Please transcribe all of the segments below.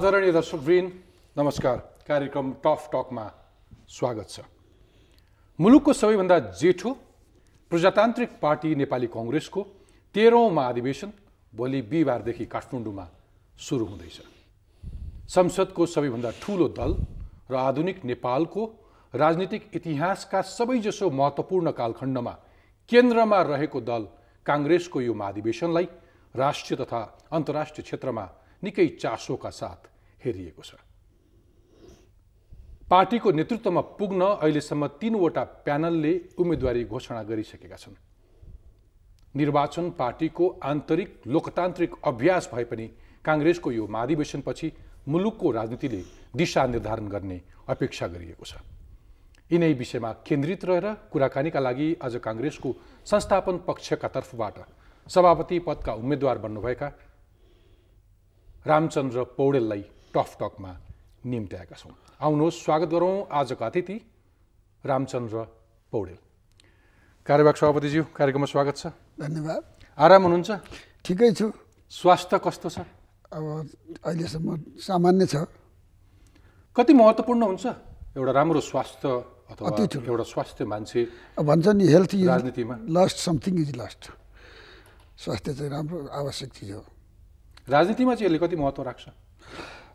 आदरणीय दर्शकवृन्द नमस्कार कार्यक्रम टफ टकमा स्वागत छ मुलुकको सबैभन्दा जेठो प्रजातान्त्रिक पार्टी नेपाली कङ्ग्रेसको तेह्रौँ महाधिवेशन भोलि बिहिबारदेखि काठमाडौँमा सुरु हुँदैछ संसदको सबैभन्दा ठुलो दल र आधुनिक नेपालको राजनीतिक इतिहासका सबैजसो महत्त्वपूर्ण कालखण्डमा केन्द्रमा रहेको दल काङ्ग्रेसको यो महाधिवेशनलाई राष्ट्रिय तथा अन्तर्राष्ट्रिय क्षेत्रमा निकै चासोका साथ हेरिएको छ पार्टीको नेतृत्वमा पुग्न अहिलेसम्म तीनवटा प्यानलले उम्मेदवारी घोषणा गरिसकेका छन् निर्वाचन पार्टीको आन्तरिक लोकतान्त्रिक अभ्यास भए पनि काङ्ग्रेसको यो महाधिवेशनपछि मुलुकको राजनीतिले दिशा निर्धारण गर्ने अपेक्षा गरिएको छ यिनै विषयमा केन्द्रित रहेर कुराकानीका लागि आज काङ्ग्रेसको संस्थापन पक्षका तर्फबाट सभापति पदका उम्मेद्वार बन्नुभएका रामचन्द्र पौडेललाई टफ टकमा निम्त्याएका छौँ आउनुहोस् स्वागत गरौँ आजको अतिथि रामचन्द्र पौडेल कार्यवाहक सभापतिज्यू कार्यक्रममा स्वागत छ धन्यवाद आराम हुनुहुन्छ ठिकै छु स्वास्थ्य कस्तो छ अब अहिलेसम्म सामान्य छ कति महत्त्वपूर्ण हुन्छ एउटा राम्रो स्वास्थ्य अथवा एउटा स्वास्थ्य मान्छे भन्छ नि हेल्थ राजनीतिमा लास्ट समथिङ इज लास्ट स्वास्थ्य चाहिँ राम्रो आवश्यक चिज हो राजनीतिमा चाहिँ यसले कति महत्त्व राख्छ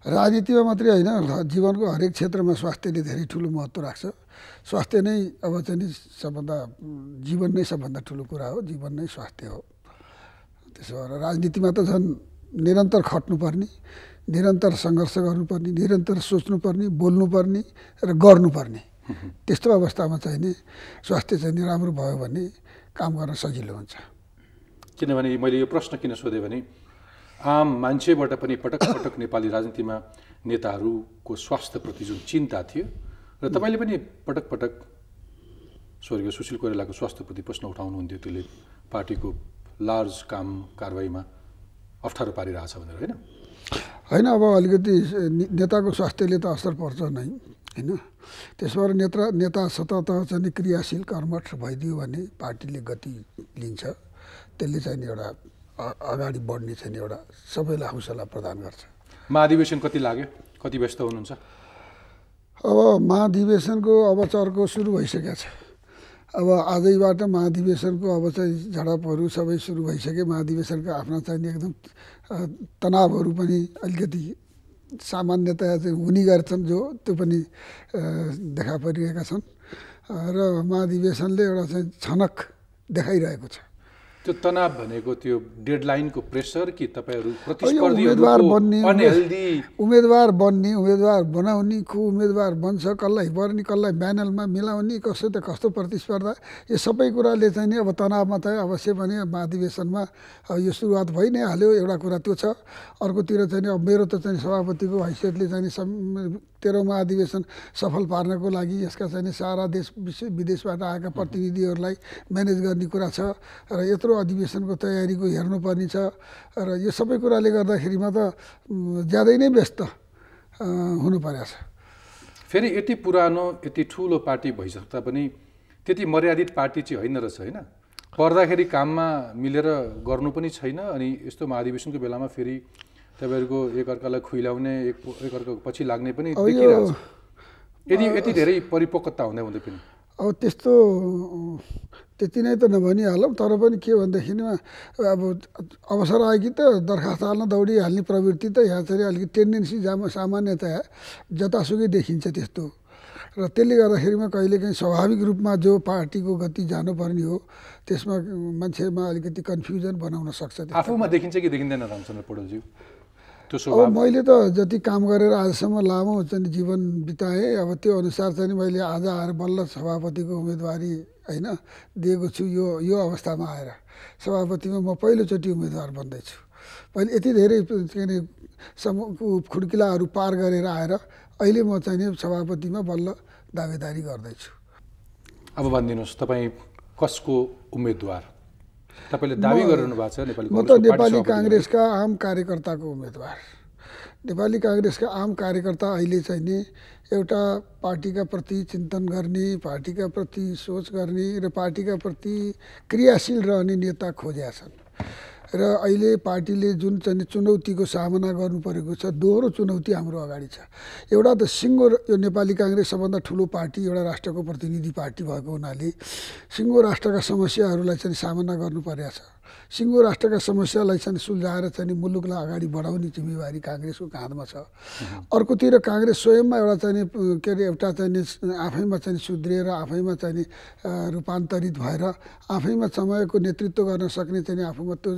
राजनीतिमा मात्रै होइन जीवनको हरेक क्षेत्रमा स्वास्थ्यले धेरै ठुलो महत्त्व राख्छ स्वास्थ्य नै अब चाहिँ नि सबभन्दा जीवन नै सबभन्दा ठुलो कुरा हो जीवन नै स्वास्थ्य हो त्यसो भएर राजनीतिमा त झन् निरन्तर खट्नुपर्ने निरन्तर सङ्घर्ष गर्नुपर्ने निरन्तर सोच्नुपर्ने बोल्नुपर्ने र गर्नुपर्ने त्यस्तो अवस्थामा चाहिँ नि स्वास्थ्य चाहिँ राम्रो भयो भने काम गर्न सजिलो हुन्छ किनभने मैले यो प्रश्न किन सोधेँ भने आम मान्छेबाट पनि पटक पटक नेपाली राजनीतिमा नेताहरूको स्वास्थ्यप्रति जुन चिन्ता थियो र तपाईँले पनि पटक पटक स्वर्गीय सुशील कोइरालाको स्वास्थ्यप्रति प्रश्न उठाउनुहुन्थ्यो त्यसले पार्टीको लार्ज काम कारवाहीमा अप्ठ्यारो पारिरहेछ भनेर होइन होइन अब अलिकति नेताको स्वास्थ्यले त असर पर्छ नै होइन त्यसबाट नेता नेता सतत चाहिँ क्रियाशील कर्मठ भइदियो भने पार्टीले गति लिन्छ त्यसले चाहिँ एउटा अगाडि बढ्ने चाहिँ एउटा सबैलाई हौसला प्रदान गर्छ महाधिवेशन कति लाग्यो कति व्यस्त हुनुहुन्छ अब महाधिवेशनको अब चर्को सुरु भइसकेको छ अब आजैबाट महाधिवेशनको अब चाहिँ झडपहरू सबै सुरु भइसक्यो महाधिवेशनको आफ्ना चाहिँ एकदम तनावहरू पनि अलिकति सामान्यतया चाहिँ हुने गर्छन् जो त्यो पनि देखा परिरहेका छन् र महाधिवेशनले एउटा चाहिँ छनक देखाइरहेको छ त्यो तनाव भनेको त्यो डेडलाइनको प्रेसर कि तपाईँहरू उम्मेदवार बन्ने उम्मेदवार बन्ने उम्मेदवार बनाउने को उम्मेदवार बन्छ कसलाई बन्ने कसलाई ब्यानलमा मिलाउने कसो त कस्तो प्रतिस्पर्धा यो सबै कुराले चाहिँ नि अब तनावमा त अवश्य पनि महाधिवेशनमा यो सुरुवात भइ नै हाल्यो एउटा कुरा त्यो छ अर्कोतिर चाहिँ अब मेरो त चाहिँ सभापतिको हैसियतले चाहिँ तेह्रौँमा अधिवेशन सफल पार्नको लागि यसका चाहिँ सारा देश विश्व विदेशबाट आएका प्रतिनिधिहरूलाई म्यानेज गर्ने कुरा छ र यत्रो अधिवेशनको तयारीको हेर्नुपर्ने छ र यो सबै कुराले गर्दाखेरिमा त ज्यादै नै व्यस्त हुनु परेको छ फेरि यति पुरानो यति ठुलो पार्टी भइसक्दा पनि त्यति मर्यादित पार्टी चाहिँ होइन रहेछ होइन पर्दाखेरि काममा मिलेर गर्नु पनि छैन अनि यस्तो महाधिवेशनको बेलामा फेरि तपाईँहरूको एकअर्कालाई खुइलाउने एक एकअर्काको पछि लाग्ने पनि यदि यति धेरै परिपक्वता हुँदै हुँदै पनि अब त्यस्तो त्यति नै त नभनिहालौँ तर पनि के भनेदेखिमा अब अवसर आयो कि त दरखास्त हाल्न दौडिहाल्ने प्रवृत्ति त यहाँ चाहिँ अलिकति टेन्डेन्सी जाम सामान्यतया जतासुकै देखिन्छ त्यस्तो र त्यसले गर्दाखेरिमा कहिलेकाहीँ स्वाभाविक रूपमा जो पार्टीको गति जानुपर्ने हो त्यसमा मान्छेमा अलिकति कन्फ्युजन बनाउन सक्छ आफूमा देखिन्छ कि देखिँदैन रामचन्द्र पौडेलज्यू अब मैले त जति काम गरेर आजसम्म लामो चाहिँ जीवन बिताएँ अब त्यो अनुसार चाहिँ मैले आज आएर बल्ल सभापतिको उम्मेदवारी होइन दिएको छु यो यो अवस्थामा आएर सभापतिमा म पहिलोचोटि उम्मेदवार बन्दैछु मैले यति धेरै के अरे समूह खुड्किलाहरू पार गरेर आएर अहिले म चाहिँ सभापतिमा बल्ल दावेदारी गर्दैछु अब भनिदिनुहोस् तपाईँ कसको उम्मेदवार तपाईँले दावी गरिरहनु भएको छ नेपाली म त नेपाली काङ्ग्रेसका आम कार्यकर्ताको उम्मेदवार नेपाली काङ्ग्रेसका आम कार्यकर्ता अहिले चाहिँ नि एउटा पार्टीका प्रति चिन्तन गर्ने पार्टीका प्रति सोच गर्ने र पार्टीका प्रति क्रियाशील रहने नेता खोज्या छन् र अहिले पार्टीले जुन चाहिँ चुनौतीको सामना गर्नु परेको छ दोहोरो चुनौती हाम्रो अगाडि छ एउटा त सिङ्गो यो नेपाली काङ्ग्रेस सबभन्दा ठुलो पार्टी एउटा राष्ट्रको प्रतिनिधि पार्टी भएको हुनाले सिङ्गो राष्ट्रका समस्याहरूलाई चाहिँ सामना गर्नु छ सिङ्गो राष्ट्रका समस्यालाई चाहिँ सुल्झाएर चाहिँ मुलुकलाई अगाडि बढाउने जिम्मेवारी काङ्ग्रेसको काँधमा छ अर्कोतिर काङ्ग्रेस स्वयंमा एउटा चाहिँ के अरे एउटा चाहिँ आफैमा चाहिँ सुध्रिएर आफैमा चाहिँ रूपान्तरित भएर आफैमा समयको नेतृत्व गर्न सक्ने चाहिँ आफूमा त्यो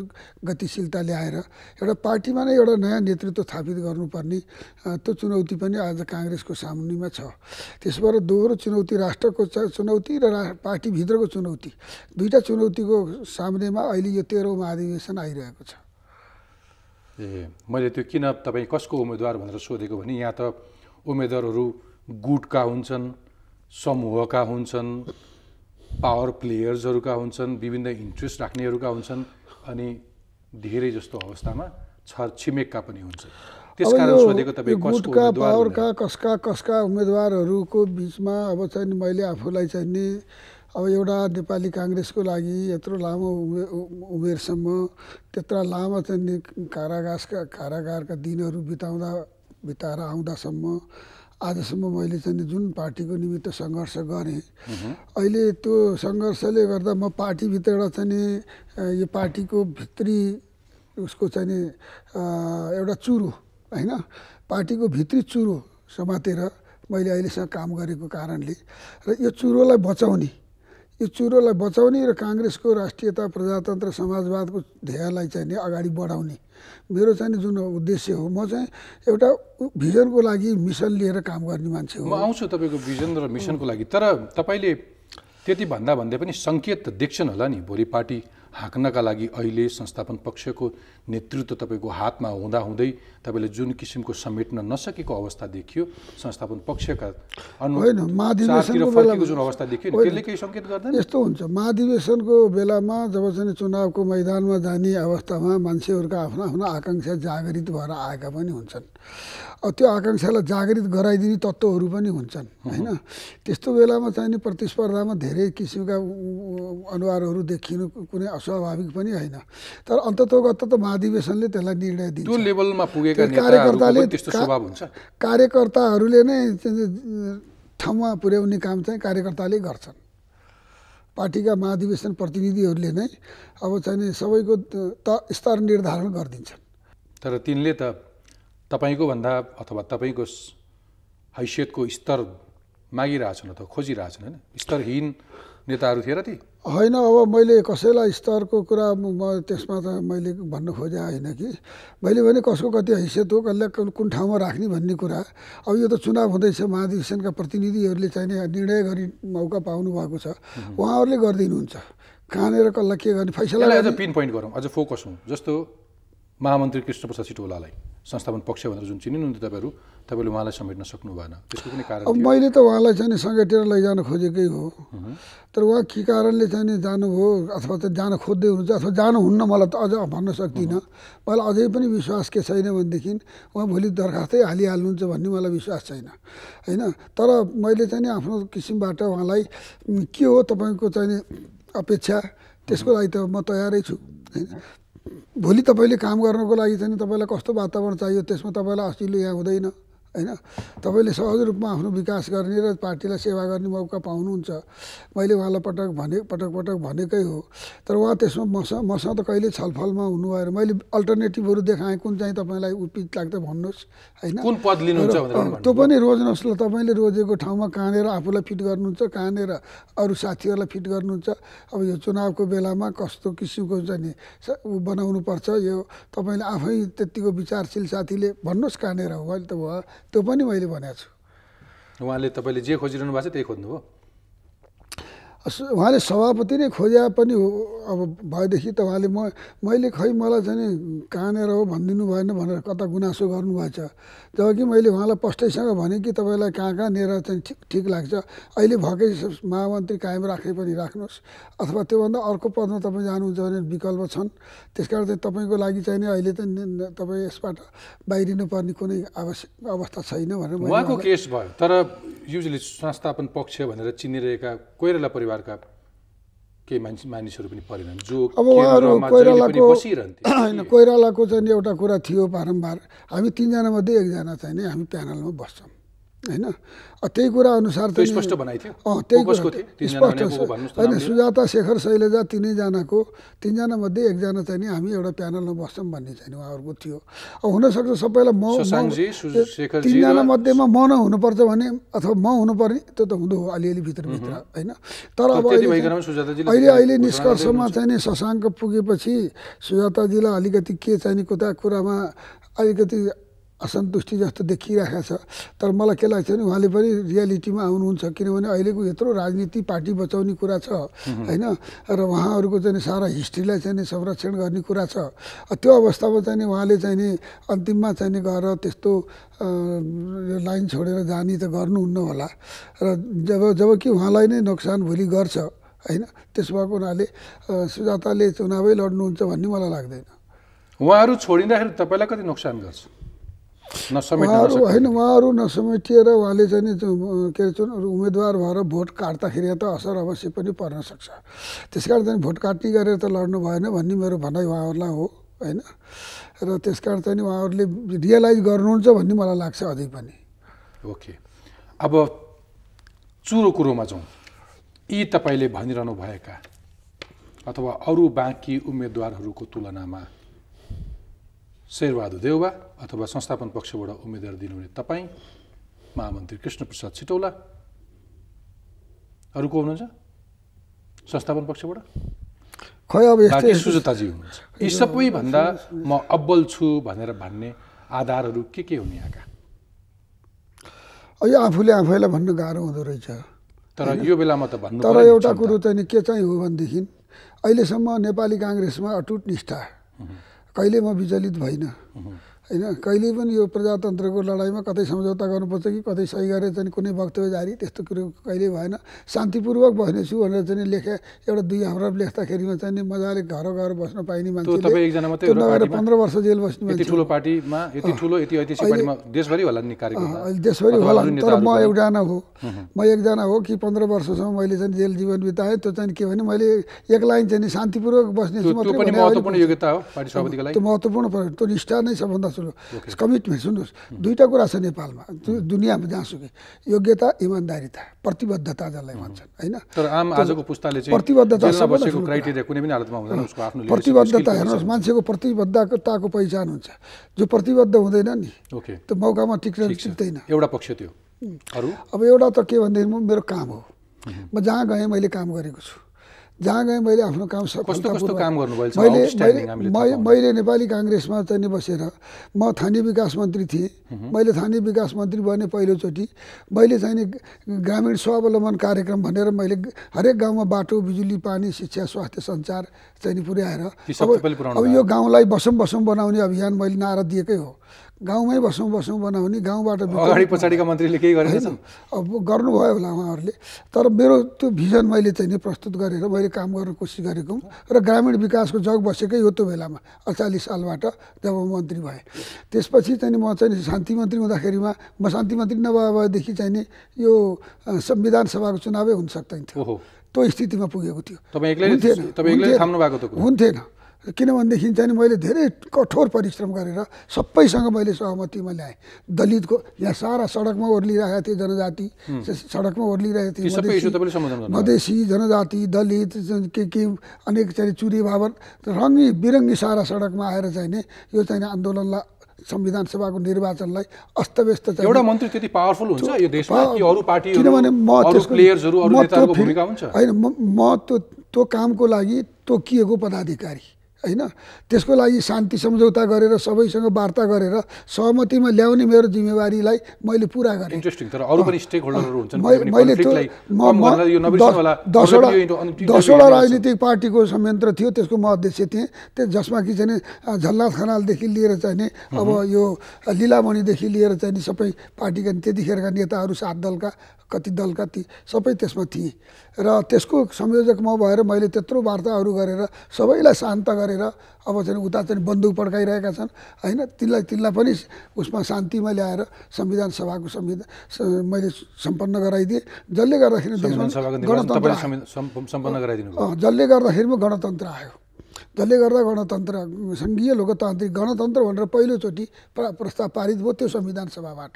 गतिशीलता ल्याएर एउटा पार्टीमा नै एउटा नयाँ नेतृत्व स्थापित गर्नुपर्ने त्यो चुनौती पनि आज काङ्ग्रेसको सामुनीमा छ त्यसबाट दोहोरो चुनौती राष्ट्रको चुनौती र पार्टीभित्रको चुनौती दुईवटा चुनौतीको सामनेमा अहिले यो तेह्रौँ महाधिवेशन आइरहेको छ ए मैले त्यो किन तपाईँ कसको उम्मेदवार भनेर सोधेको भने यहाँ त उम्मेदवारहरू गुटका हुन्छन् समूहका हुन्छन् पावर प्लेयर्सहरूका हुन्छन् विभिन्न इन्ट्रेस्ट राख्नेहरूका हुन्छन् अनि धेरै जस्तो अवस्थामा छर छिमेकका पनि हुन्छन् त्यसकारण सोधेको तपाईँ गुटका पावरका कसका कसका उम्मेदवारहरूको बिचमा अब चाहिँ मैले आफूलाई चाहिँ नि अब एउटा नेपाली काङ्ग्रेसको लागि यत्रो लामो उमेर उमेरसम्म त्यत्रा लामा चाहिँ कारागासका कारागारका दिनहरू बिताउँदा बिताएर आउँदासम्म आजसम्म मैले चाहिँ जुन पार्टीको निमित्त सङ्घर्ष गरेँ अहिले त्यो सङ्घर्षले गर्दा म पार्टीभित्र एउटा चाहिँ यो पार्टीको भित्री उसको चाहिँ एउटा चुरो होइन पार्टीको भित्री चुरो समातेर मैले अहिलेसम्म काम गरेको कारणले र यो चुरोलाई बचाउने यो चुरोलाई बचाउने र काङ्ग्रेसको राष्ट्रियता प्रजातन्त्र समाजवादको ध्येयलाई चाहिँ नि अगाडि बढाउने मेरो चाहिँ जुन उद्देश्य हो म चाहिँ एउटा भिजनको लागि मिसन लिएर काम गर्ने मान्छे हो म आउँछु तपाईँको भिजन र मिसनको लागि तर तपाईँले त्यति भन्दा भन्दै पनि सङ्केत देख्छन् होला नि भोलि पार्टी हाँक्नका लागि अहिले संस्थापन पक्षको नेतृत्व तपाईँको हातमा हुँदाहुँदै तपाईँले जुन किसिमको समेट्न नसकेको अवस्था देखियो संस्थापन पक्षका होइन जुन अवस्था देखियो त्यसले केही सङ्केत गर्दैन यस्तो हुन्छ महाधिवेशनको बेलामा जब चाहिँ चुनावको मैदानमा जाने अवस्थामा मान्छेहरूका आफ्ना आफ्ना आकाङ्क्षा जागृत भएर आएका पनि हुन्छन् अब त्यो आकाङ्क्षालाई जागृत गराइदिने तत्त्वहरू पनि हुन्छन् होइन त्यस्तो बेलामा चाहिँ नि प्रतिस्पर्धामा धेरै किसिमका अनुहारहरू देखिनु कुनै अस्वाभाविक पनि होइन तर अन्ततोगत त महा अधिवेशनले त्यसलाई निर्णय दिन्छ लेभलमा पुगेका कार्यकर्ताले हुन्छ कार्यकर्ताहरूले नै ठाउँमा पुर्याउने काम चाहिँ कार्यकर्ताले गर्छन् पार्टीका महाधिवेशन प्रतिनिधिहरूले नै अब चाहिँ सबैको त स्तर निर्धारण गरिदिन्छन् तर तिनले त तपाईँको भन्दा अथवा तपाईँको हैसियतको स्तर मागिरहेछन् अथवा खोजिरहेछन् होइन स्तरहीन नेताहरू थिए र ती होइन अब मैले कसैलाई स्तरको कुरा म त्यसमा त मैले भन्नु खोजेँ होइन कि मैले भने कसको कति हैसियत हो कसलाई कुन ठाउँमा राख्ने भन्ने कुरा अब यो त चुनाव हुँदैछ महाधिवेशनका प्रतिनिधिहरूले चाहिने निर्णय गर्ने मौका पाउनु भएको छ उहाँहरूले गरिदिनुहुन्छ कहाँनिर कसलाई के गर्ने फैसला पिन पोइन्ट गरौँ अझ फोकस हौँ जस्तो महामन्त्री कृष्णप्रसाद सिटोलालाई संस्थापन पक्ष भनेर जुन चिनिनुहुन्थ्यो तपाईँहरू तपाईँले उहाँलाई समेट्न सक्नु भएन त्यसको कुनै कारण मैले त उहाँलाई चाहिँ समेटेर लैजान खोजेकै हो तर उहाँ के कारणले चाहिँ जानुभयो अथवा त जान खोज्दै हुनुहुन्छ अथवा जानुहुन्न मलाई त अझ भन्न सक्दिनँ मलाई अझै पनि विश्वास के छैन भनेदेखि उहाँ भोलि दरखास्तै हालिहाल्नुहुन्छ भन्ने मलाई विश्वास छैन होइन तर मैले चाहिँ नि आफ्नो किसिमबाट उहाँलाई के हो तपाईँको चाहिँ अपेक्षा त्यसको लागि त म तयारै छु होइन भोलि तपाईँले काम गर्नको लागि चाहिँ तपाईँलाई कस्तो वातावरण चाहियो त्यसमा तपाईँलाई असिलो यहाँ हुँदैन होइन तपाईँले सहज रूपमा आफ्नो विकास गर्ने र पार्टीलाई सेवा गर्ने मौका पाउनुहुन्छ मैले उहाँलाई पटक भने पटक पटक भनेकै हो तर उहाँ त्यसमा मसँग मसँग त कहिले छलफलमा भएर मैले अल्टरनेटिभहरू देखाएँ कुन चाहिँ तपाईँलाई उपित लाग्छ भन्नुहोस् होइन त्यो पनि रोज्नुहोस् ल तपाईँले रोजेको ठाउँमा कहाँनिर आफूलाई फिट गर्नुहुन्छ कहाँनिर अरू साथीहरूलाई फिट गर्नुहुन्छ अब यो चुनावको बेलामा कस्तो किसिमको चाहिँ बनाउनुपर्छ यो तपाईँले आफै त्यतिको विचारशील साथीले भन्नुहोस् कहाँनिर हो अहिले त भयो त्यो पनि मैले भनेको छु उहाँले तपाईँले जे खोजिरहनु भएको छ त्यही खोज्नुभयो उहाँले सभापति नै खोजे पनि हो अब भएदेखि त उहाँले म मैले खै मलाई चाहिँ कहाँनिर हो भनिदिनु भएन भनेर कता गुनासो गर्नुभएछ जबकि मैले उहाँलाई पस्टैसँग भनेँ कि तपाईँलाई कहाँ कहाँ कहाँनिर चाहिँ ठिक ठिक लाग्छ अहिले भएकै महामन्त्री कायम राखे पनि राख्नुहोस् अथवा त्योभन्दा अर्को पदमा तपाईँ जानुहुन्छ भने विकल्प छन् त्यस कारण चाहिँ तपाईँको लागि चाहिँ नि अहिले त तपाईँ यसबाट बाहिरिनु पर्ने कुनै आवश्यक अवस्था छैन भनेर उहाँको केस भयो तर युजली संस्थापन पक्ष भनेर चिनिरहेका कोइराला परिवार प्रकारका केही मान्छे मानिसहरू पनि परेनन् जो अब उहाँहरू कोइरालाको होइन कोइरालाको चाहिँ एउटा कुरा थियो बारम्बार हामी तिनजना मध्ये एकजना चाहिँ नि हामी प्यानलमा बस्छौँ होइन त्यही कुरा अनुसार त स्पष्ट अँ त्यही स्पष्ट होइन सुजाता शेखर शैलजा तिनैजनाको तिनजना मध्ये एकजना चाहिँ नि हामी एउटा प्यानलमा बस्छौँ भन्ने चाहिँ उहाँहरूको थियो अब हुनसक्छ सबैलाई म तिनजना मध्येमा म नहुनुपर्छ भने अथवा म हुनुपर्ने त्यो त हुँदो हो अलिअलि भित्रभित्र होइन तर अब अहिले अहिले निष्कर्षमा चाहिँ नि शशाङ्क पुगेपछि सुजाताजीलाई अलिकति के चाहिने कता कुरामा अलिकति असन्तुष्टि जस्तो देखिरहेको छ तर मलाई के लाग्छ भने उहाँले पनि रियालिटीमा आउनुहुन्छ किनभने अहिलेको यत्रो राजनीति पार्टी बचाउने कुरा छ होइन र उहाँहरूको चाहिँ सारा हिस्ट्रीलाई चाहिँ संरक्षण गर्ने कुरा छ त्यो अवस्थामा चाहिँ उहाँले चाहिँ नि अन्तिममा चाहिँ नि गएर त्यस्तो लाइन छोडेर जाने त गर्नुहुन्न होला र जब जब कि उहाँलाई नै नोक्सान भोलि गर्छ होइन त्यसो भएको हुनाले सुजाताले चुनावै लड्नुहुन्छ भन्ने मलाई लाग्दैन उहाँहरू छोडिँदाखेरि तपाईँलाई कति नोक्सान गर्छ उहाँहरू होइन उहाँहरू नसमेटिएर उहाँले चाहिँ के अरे उम्मेदवार भएर भोट काट्दाखेरि त असर अवश्य पनि पर्न सक्छ त्यस कारण चाहिँ भोट काट्ने गरेर त लड्नु भएन भन्ने मेरो भनाइ उहाँहरूलाई हो होइन र त्यस कारण चाहिँ उहाँहरूले रियलाइज गर्नुहुन्छ भन्ने मलाई लाग्छ अझै पनि ओके अब चुरो कुरोमा जाउँ यी तपाईँले भनिरहनु भएका अथवा अरू बाँकी उम्मेदवारहरूको तुलनामा शेरबहादुर देउबा अथवा संस्थापन पक्षबाट उम्मेद्वार दिनुहुने तपाईँ महामन्त्री कृष्णप्रसाद छिटौला अरू को हुनुहुन्छ संस्थापन पक्षबाट खै अब यस्तै सुजताजी हुनुहुन्छ यी सबैभन्दा म अब्बल छु भनेर भन्ने आधारहरू के के हुन् यहाँका यो आफूले आफैलाई भन्नु गाह्रो हुँदो रहेछ तर यो बेलामा त भन्नु तर एउटा कुरो चाहिँ नि के चाहिँ हो भनेदेखि अहिलेसम्म नेपाली काङ्ग्रेसमा अटुट निष्ठा कहिले म विचलित भइनँ होइन कहिले पनि यो प्रजातन्त्रको लडाइँमा कतै सम्झौता गर्नुपर्छ कि कतै सही गरेर चाहिँ कुनै वक्तव्य जारी त्यस्तो कुरो कहिले भएन शान्तिपूर्वक बस्नेछु भनेर चाहिँ लेखे एउटा दुई हाम्रो लेख्दाखेरिमा चाहिँ मजाले घर घर बस्न पाइने मान्छे पन्ध्र वर्ष जेल बस्ने अहिले देशभरि होला तर म एकजना हो म एकजना हो कि पन्ध्र वर्षसम्म मैले चाहिँ जेल जीवन बिताएँ त्यो चाहिँ के भने मैले एक लाइन चाहिँ शान्तिपूर्वक बस्ने त्यो महत्त्वपूर्ण त्यो निष्ठा नै सबभन्दा सुन्नु कमिटमेन्ट सुन्नुहोस् दुईवटा कुरा छ नेपालमा दुनियाँमा जहाँसुकै योग्यता इमान्दारीता प्रतिबद्धता जसलाई भन्छन् होइन तर आम आजको पुस्ताले चाहिँ प्रतिबद्धता कुनै पनि हालतमा हुँदैन उसको आफ्नो प्रतिबद्धता हेर्नुहोस् मान्छेको प्रतिबद्धताको पहिचान हुन्छ जो प्रतिबद्ध हुँदैन नि त्यो मौकामा टिक्न टिक्दैन एउटा पक्ष त्यो अब एउटा त के भनेदेखि मेरो काम हो म जहाँ गएँ मैले काम गरेको छु जहाँ गएँ मैले आफ्नो काम मैले मैले नेपाली काङ्ग्रेसमा चाहिँ बसेर म थानी विकास मन्त्री थिएँ मैले थानी विकास मन्त्री बने पहिलोचोटि मैले चाहिँ नि ग्रामीण स्वावलम्बन कार्यक्रम भनेर मैले हरेक गाउँमा बाटो बिजुली पानी शिक्षा स्वास्थ्य सञ्चार चाहिँ पुर्याएर अब यो गाउँलाई बसम बसम बनाउने अभियान मैले नारा दिएकै हो गाउँमै बसौँ बसौँ बनाउने गाउँबाट अगाडि पछाडिका मन्त्रीले केही गरेन अब गर्नुभयो होला उहाँहरूले तर मेरो त्यो भिजन मैले चाहिँ नि प्रस्तुत गरेर मैले काम गर्न कोसिस गरेको हुँ र ग्रामीण विकासको जग बसेकै हो त्यो बेलामा अडचालिस सालबाट जब मन्त्री भएँ त्यसपछि चाहिँ म चाहिँ शान्ति मन्त्री हुँदाखेरिमा म शान्ति मन्त्री नभएदेखि चाहिँ नि यो संविधान सभाको चुनावै हुन सक्दैन थियो त्यो स्थितिमा पुगेको थियो हुन्थेन किनभनेदेखि चाहिँ मैले धेरै कठोर परिश्रम गरेर सबैसँग मैले सहमतिमा ल्याएँ दलितको यहाँ सारा सडकमा ओर्लिरहेको थिएँ जनजाति सडकमा ओर्लिरहेको थिएँ मधेसी जनजाति दलित के के अनेक चाहिँ चुरी भावर रङ्गी बिरङ्गी सारा सडकमा आएर चाहिँ नि यो चाहिँ आन्दोलनलाई संविधान सभाको निर्वाचनलाई अस्तव्यस्त एउटा मन्त्री त्यति पावरफुल हुन्छ यो देशमा अरू पार्टी किनभने म प्लेयर्सहरू अरू नेताहरूको भूमिका हुन्छ होइन म त्यो त्यो कामको लागि तोकिएको पदाधिकारी होइन त्यसको लागि शान्ति सम्झौता गरेर सबैसँग वार्ता गरेर सहमतिमा ल्याउने मेरो जिम्मेवारीलाई मैले पुरा गरेँ इन्ट्रेस्टिङ तर मैले दसवटा दसवटा राजनीतिक पार्टीको संयन्त्र थियो त्यसको म अध्यक्ष थिएँ त्यो जसमा कि चाहिँ झलनाथ खनालदेखि लिएर चाहिँ अब यो लिलामणिदेखि लिएर चाहिँ सबै पार्टीका त्यतिखेरका नेताहरू सात दलका कति दलका ती सबै त्यसमा थिए र त्यसको संयोजक म भएर मैले त्यत्रो वार्ताहरू गरेर सबैलाई शान्त गरेर अब चाहिँ उता चाहिँ बन्दुक पड्काइरहेका छन् होइन तिनलाई तिनलाई पनि उसमा शान्तिमा ल्याएर संविधान सभाको संविधान मैले सम्पन्न गराइदिएँ जसले गर्दाखेरि गणतन्त्र जसले गर्दाखेरि गणतन्त्र आयो जसले गर्दा गणतन्त्र सङ्घीय लोकतान्त्रिक गणतन्त्र भनेर पहिलोचोटि प्र प्रस्ताव पारित भयो त्यो संविधान सभाबाट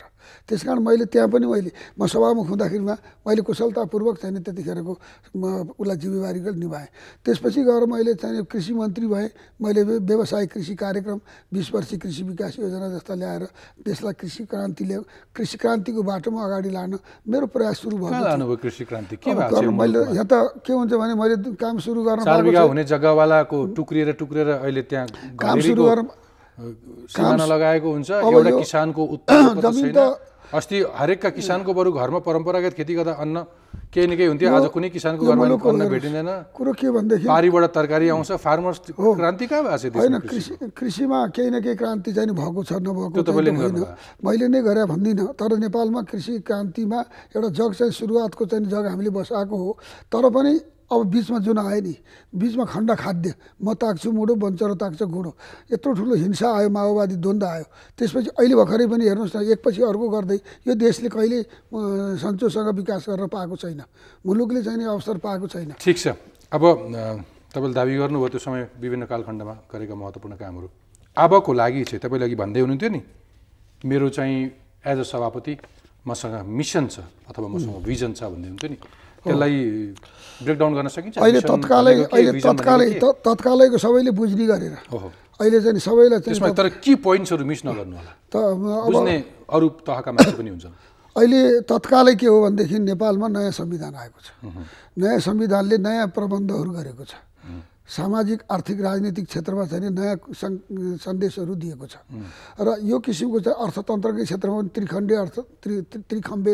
त्यस कारण मैले त्यहाँ पनि मैले म सभामुख हुँदाखेरिमा मैले कुशलतापूर्वक चाहिँ त्यतिखेरको म उसलाई जिम्मेवारी निभाएँ त्यसपछि गएर मैले चाहिँ कृषि मन्त्री भएँ मैले व्यवसाय कृषि कार्यक्रम बिस वर्ष कृषि विकास योजना जस्ता ल्याएर देशलाई कृषि क्रान्ति क्रान्तिले कृषि क्रान्तिको बाटोमा अगाडि लान मेरो प्रयास सुरु भयो कृषि क्रान्ति के मैले यहाँ त के हुन्छ भने मैले काम सुरु गर्न हुने जग्गावालाको टुक्रिएर टुक्रिएर अहिले त्यहाँ काम सुरु सिमाना लगाएको हुन्छ एउटा किसानको उत्पादन अस्ति हरेकका किसानको बरु घरमा परम्परागत खेती गर्दा अन्न केही न केही हुन्थ्यो आज कुनै किसानको घरमा अन्न भेटिँदैन कुरो के भनेदेखि बारीबाट तरकारी आउँछ फार्मर्स क्रान्ति कहाँ भएको छ होइन कृषि कृषिमा केही न केही क्रान्ति चाहिँ भएको छ नभएको होइन मैले नै गरे भन्दिनँ तर नेपालमा कृषि क्रान्तिमा एउटा जग चाहिँ सुरुवातको चाहिँ जग हामीले बसाएको हो तर पनि अब बिचमा जुन आयो नि बिचमा खण्ड खाद्य म ताक्छु मुडो र ताक्छ घुँडो यत्रो ठुलो हिंसा आयो माओवादी द्वन्द आयो त्यसपछि अहिले भर्खरै पनि हेर्नुहोस् न एकपछि अर्को गर्दै यो देशले कहिले सन्चोसँग विकास गरेर पाएको छैन मुलुकले चाहिँ अवसर पाएको छैन ठिक छ अब तपाईँले दावी गर्नुभयो त्यो समय विभिन्न कालखण्डमा गरेका महत्त्वपूर्ण कामहरू अबको लागि चाहिँ तपाईँले अघि भन्दै हुनुहुन्थ्यो नि मेरो चाहिँ एज अ सभापति मसँग मिसन छ अथवा मसँग भिजन छ भन्दै हुन्थ्यो नि त्यसलाई ब्रेकडाउन गर्न सकिन्छ अहिले तत्कालै अहिले तत्कालै तत्कालैको सबैले बुझ्ने गरेर अहिले चाहिँ सबैलाई त्यसमा तर के पोइन्ट्सहरू मिस नगर्नु होला त बुझ्ने अरू तहका मान्छे पनि हुन्छ अहिले तत्कालै के हो भनेदेखि नेपालमा नयाँ संविधान आएको छ नयाँ संविधानले नयाँ प्रबन्धहरू गरेको छ सामाजिक आर्थिक राजनीतिक क्षेत्रमा चाहिँ नयाँ सन्देशहरू दिएको छ र यो किसिमको चाहिँ अर्थतन्त्रकै क्षेत्रमा पनि त्रिखण्डे अर्थ त्रि त्रिखम्बे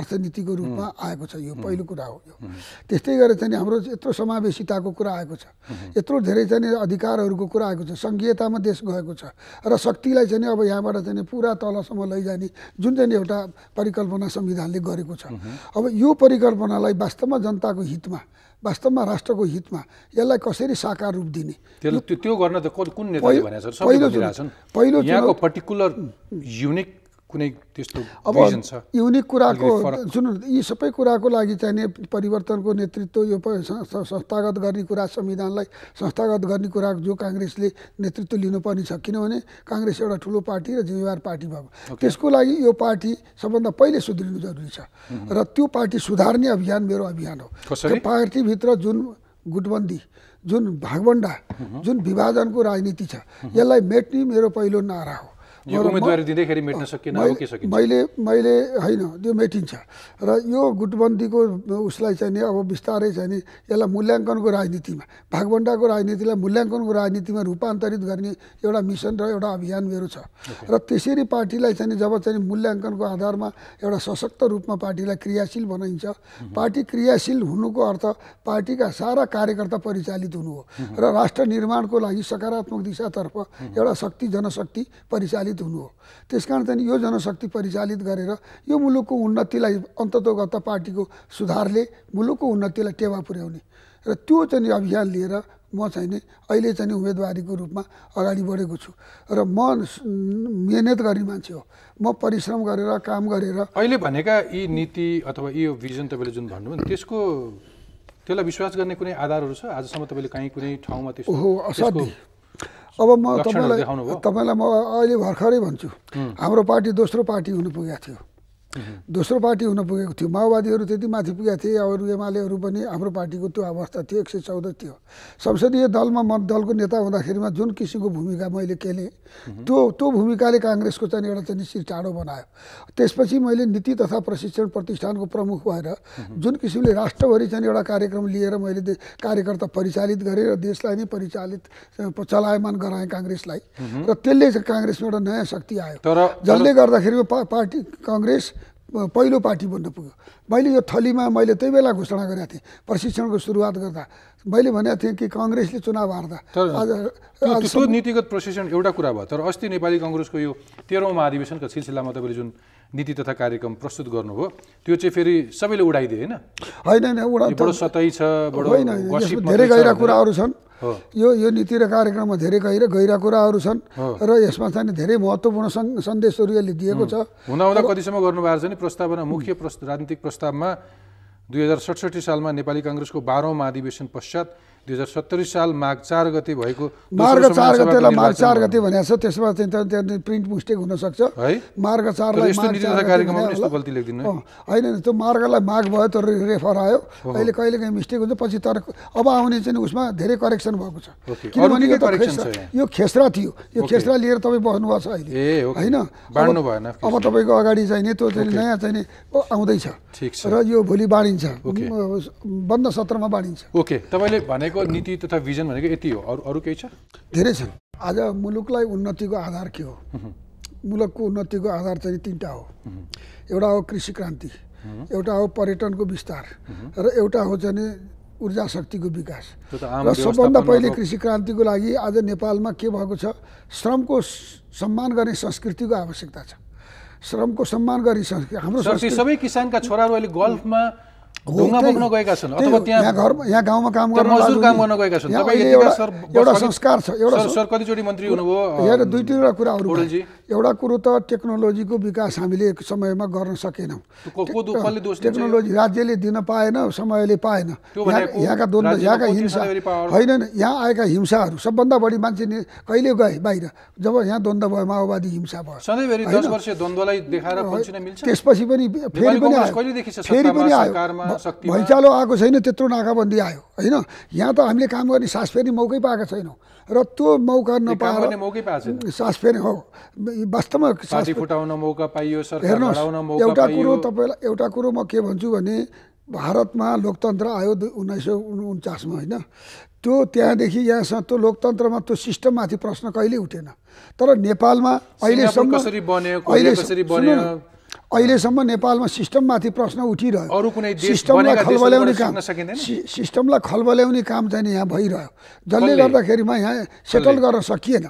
अर्थनीतिको रूपमा आएको छ यो पहिलो कुरा हो यो त्यस्तै गरेर चाहिँ हाम्रो यत्रो समावेशिताको कुरा आएको छ यत्रो धेरै चाहिँ अधिकारहरूको कुरा आएको छ सङ्घीयतामा देश गएको छ र शक्तिलाई चाहिँ अब यहाँबाट चाहिँ पुरा तलसम्म लैजाने जुन चाहिँ एउटा परिकल्पना संविधानले गरेको छ अब यो परिकल्पनालाई वास्तवमा जनताको हितमा वास्तवमा राष्ट्रको हितमा यसलाई कसरी साकार रूप दिने त्यो गर्न त कुन नेताले भनेको छ पहिलो पर्टिकुलर युनिक कुनै त्यस्तो अब युनिक कुराको जुन यी सबै कुराको लागि चाहिने परिवर्तनको नेतृत्व यो संस्थागत गर्ने कुरा संविधानलाई संस्थागत गर्ने कुरा जो काङ्ग्रेसले नेतृत्व लिनुपर्ने छ किनभने काङ्ग्रेस एउटा ठुलो पार्टी र जिम्मेवार पार्टी भएको त्यसको लागि यो पार्टी सबभन्दा पहिले सुध्रिनु जरुरी छ र त्यो पार्टी सुधार्ने अभियान मेरो अभियान हो त्यो पार्टीभित्र जुन गुटबन्दी जुन भागभन्डा जुन विभाजनको राजनीति छ यसलाई मेट्ने मेरो पहिलो नारा हो यो उम्मेदवारी दिँदैखेरि मेट्न सकिएन मैले मैले होइन त्यो मेटिन्छ र यो गुटबन्दीको उसलाई चाहिँ नि अब बिस्तारै चाहिँ नि यसलाई मूल्याङ्कनको राजनीतिमा भागभन्डाको राजनीतिलाई मूल्याङ्कनको राजनीतिमा रूपान्तरित गर्ने एउटा मिसन र एउटा अभियान मेरो छ र त्यसरी पार्टीलाई चाहिँ जब चाहिँ मूल्याङ्कनको आधारमा एउटा सशक्त रूपमा पार्टीलाई क्रियाशील बनाइन्छ पार्टी क्रियाशील हुनुको अर्थ पार्टीका सारा कार्यकर्ता परिचालित हुनु हो र राष्ट्र निर्माणको लागि सकारात्मक दिशातर्फ एउटा शक्ति जनशक्ति परिचालित परिचालित हुनु हो त्यस कारण चाहिँ यो जनशक्ति परिचालित गरेर यो मुलुकको उन्नतिलाई अन्ततोगत पार्टीको सुधारले मुलुकको उन्नतिलाई टेवा पुर्याउने र त्यो चाहिँ अभियान लिएर म चाहिँ नि अहिले चाहिँ नि उम्मेदवारीको रूपमा अगाडि बढेको छु र म मिहिनेत गर्ने मान्छे हो म परिश्रम गरेर काम गरेर अहिले भनेका यी नीति अथवा यो भिजन तपाईँले जुन भन्नुभयो त्यसको त्यसलाई विश्वास गर्ने कुनै आधारहरू छ आजसम्म तपाईँले कहीँ कुनै ठाउँमा त्यो हो असाध्य अब म तपाईँलाई तपाईँलाई म अहिले भर्खरै भन्छु हाम्रो पार्टी दोस्रो पार्टी हुनु पुगेको थियो दोस्रो पार्टी हुन पुगेको थियो माओवादीहरू त्यति माथि पुगेका थिए अरू एमालेहरू पनि हाम्रो पार्टीको त्यो अवस्था थियो एक सय चौध थियो संसदीय दलमा म दलको नेता हुँदाखेरिमा जुन किसिमको भूमिका मैले खेलेँ त्यो त्यो भूमिकाले काङ्ग्रेसको चाहिँ एउटा चाहिँ निश्चित टाढो बनायो त्यसपछि मैले नीति तथा प्रशिक्षण प्रतिष्ठानको प्रमुख भएर जुन किसिमले राष्ट्रभरि चाहिँ एउटा कार्यक्रम लिएर मैले कार्यकर्ता परिचालित गरेँ र देशलाई नै परिचालित चलायमान गराएँ काङ्ग्रेसलाई र त्यसले काङ्ग्रेसमा एउटा नयाँ शक्ति आयो जसले गर्दाखेरि पार्टी काङ्ग्रेस पहिलो पार्टी बन्न पुग्यो मैले यो थलीमा मैले त्यही बेला घोषणा गरेको थिएँ प्रशिक्षणको सुरुवात गर्दा मैले भनेको थिएँ कि कङ्ग्रेसले चुनाव हार्दा नीतिगत प्रशिक्षण एउटा कुरा भयो तर अस्ति नेपाली कङ्ग्रेसको यो तेह्रौँ महाधिवेशनको सिलसिलामा तपाईँले जुन नीति तथा कार्यक्रम प्रस्तुत गर्नुभयो त्यो चाहिँ फेरि सबैले उडाइदिए होइन होइन होइन बडो सतै छ होइन धेरै गहिरा कुराहरू छन् यो यो नीति र कार्यक्रममा धेरै गहिरा गहिरा कुराहरू छन् र यसमा चाहिँ धेरै महत्त्वपूर्ण सन्देशहरू यसले दिएको छ हुँदाहुँदा कतिसम्म गर्नुभएको छ नि प्रस्तावना मुख्य राजनीतिक प्रस्तावमा दुई हजार सडसठी सालमा नेपाली काङ्ग्रेसको बाह्रौँमा अधिवेशन पश्चात दुई हजार सत्तरी साल माघ चार गते भएको मार्ग चार गतेलाई मार्ग चार गते भनेको छ त्यसमा चाहिँ प्रिन्ट मिस्टेक हुनसक्छ है मार्ग चारलाई होइन त्यो मार्गलाई माघ भयो तर रेफर आयो अहिले कहिले काहीँ मिस्टेक हुन्छ पछि तर अब आउने चाहिँ उसमा धेरै करेक्सन भएको छ किनभने यो खेसरा थियो यो खेसरा लिएर तपाईँ बस्नुभएको छ अहिले होइन अब तपाईँको अगाडि चाहिँ नि त्यो चाहिँ नयाँ चाहिँ नि आउँदैछ र यो भोलि बाँडिन्छ बन्द सत्रमा बाँडिन्छ ओके तपाईँले भनेको तपाईँको नीति तथा भिजन भनेको यति हो अरू अरू केही छ धेरै छन् आज मुलुकलाई उन्नतिको आधार के हो मुलुकको उन्नतिको आधार चाहिँ तिनवटा हो एउटा हो कृषि क्रान्ति एउटा हो पर्यटनको विस्तार र एउटा हो चाहिँ ऊर्जा शक्तिको विकास र सबभन्दा पहिले कृषि क्रान्तिको लागि आज नेपालमा के भएको छ श्रमको सम्मान गर्ने संस्कृतिको आवश्यकता छ श्रमको सम्मान गर्ने संस्कृति हाम्रो सबै किसानका छोराहरू अहिले गल्फमा एउटा दुई तिनवटा कुराहरू एउटा कुरो त टेक्नोलोजीको विकास हामीले एक समयमा गर्न सकेनौँ टेक्नोलोजी राज्यले दिन पाएन समयले पाएन यहाँका द्वन्द यहाँका हिंसा होइन यहाँ आएका हिंसाहरू सबभन्दा बढी मान्छे कहिले गए बाहिर जब यहाँ द्वन्द भयो माओवादी हिंसा भयो त्यसपछि पनि फेरि पनि फेरि पनि आयो भैँचालो आएको छैन त्यत्रो नाकाबन्दी आयो होइन यहाँ त हामीले काम गर्ने सास फेर्ने मौकै पाएका छैनौँ र त्यो मौका नपाएर सास फेर्ने हो वास्तवमा हेर्नुहोस् एउटा कुरो तपाईँलाई एउटा कुरो म के भन्छु भने भारतमा लोकतन्त्र आयो उन्नाइस सय उन्चासमा होइन त्यो त्यहाँदेखि यहाँसम्म त्यो लोकतन्त्रमा त्यो सिस्टममाथि प्रश्न कहिले उठेन तर नेपालमा अहिलेसम्म अहिलेसम्म नेपालमा सिस्टममाथि प्रश्न उठिरह्यो कुनै सिस्टमलाई खलबल्याउने काम सिस्टमलाई खलबल्याउने काम चाहिँ यहाँ भइरह्यो जसले गर्दाखेरिमा यहाँ सेटल गर्न सकिएन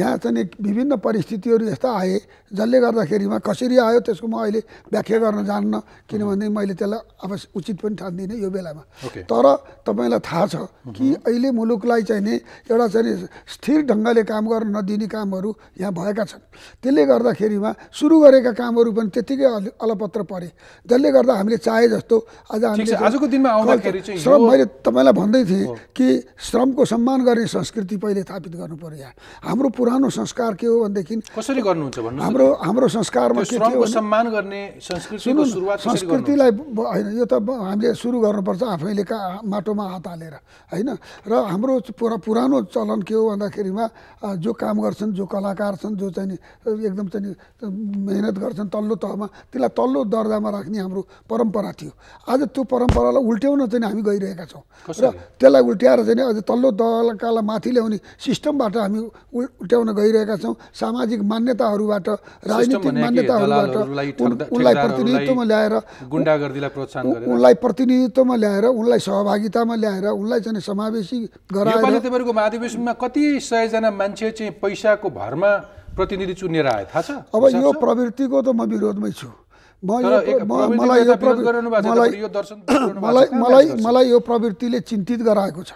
यहाँ चाहिँ विभिन्न परिस्थितिहरू यस्ता आए जसले गर्दाखेरिमा कसरी आयो त्यसको म अहिले व्याख्या गर्न जान्न किनभने मैले त्यसलाई अब उचित पनि ठान्दिनँ यो बेलामा तर तपाईँलाई थाहा छ कि अहिले मुलुकलाई चाहिँ एउटा चाहिँ स्थिर ढङ्गले काम गर्न नदिने कामहरू यहाँ भएका छन् त्यसले गर्दाखेरिमा सुरु गरेका कामहरू पनि त्यत्तिकै अलपत्र परे जसले गर्दा हामीले चाहे जस्तो आज हामी आजको दिनमा आउँदाखेरि श्रम मैले तपाईँलाई भन्दै थिएँ कि श्रमको सम्मान गर्ने संस्कृति पहिले स्थापित गर्नु पर्यो यहाँ हाम्रो पुरानो संस्कार के हो भनेदेखि कसरी गर्नुहुन्छ हाम्रो हाम्रो संस्कारमा के थियो सम्मान गर्ने संस्कृतिलाई होइन यो त हामीले सुरु गर्नुपर्छ आफैले कहाँ माटोमा हात हालेर होइन र हाम्रो पुरा पुरानो चलन के हो भन्दाखेरिमा जो काम गर्छन् जो कलाकार छन् जो चाहिँ एकदम चाहिँ मेहनत गर्छन् तल्लो तहमा त्यसलाई तल्लो दर्जामा राख्ने हाम्रो परम्परा थियो आज त्यो परम्परालाई उल्ट्याउन चाहिँ हामी गइरहेका छौँ र त्यसलाई उल्ट्याएर चाहिँ अझ तल्लो दलकालाई माथि ल्याउने सिस्टमबाट हामी उल्ट्याउन गइरहेका छौँ सामाजिक मान्यताहरूबाट राजनीतिक मान्यताहरूबाट उनलाई प्रतिनिधित्वमा ल्याएर उनलाई प्रतिनिधित्वमा ल्याएर उनलाई सहभागितामा ल्याएर उनलाई चाहिँ समावेशी गराएर तपाईँहरूको महाधिवेशनमा कति सयजना मान्छे चाहिँ पैसाको भरमा प्रतिनिधि चुनिएर आए थाहा छ अब यो प्रवृत्तिको त म विरोधमै छु मलाई यो मलाई मलाई मलाई यो प्रवृत्तिले चिन्तित गराएको छ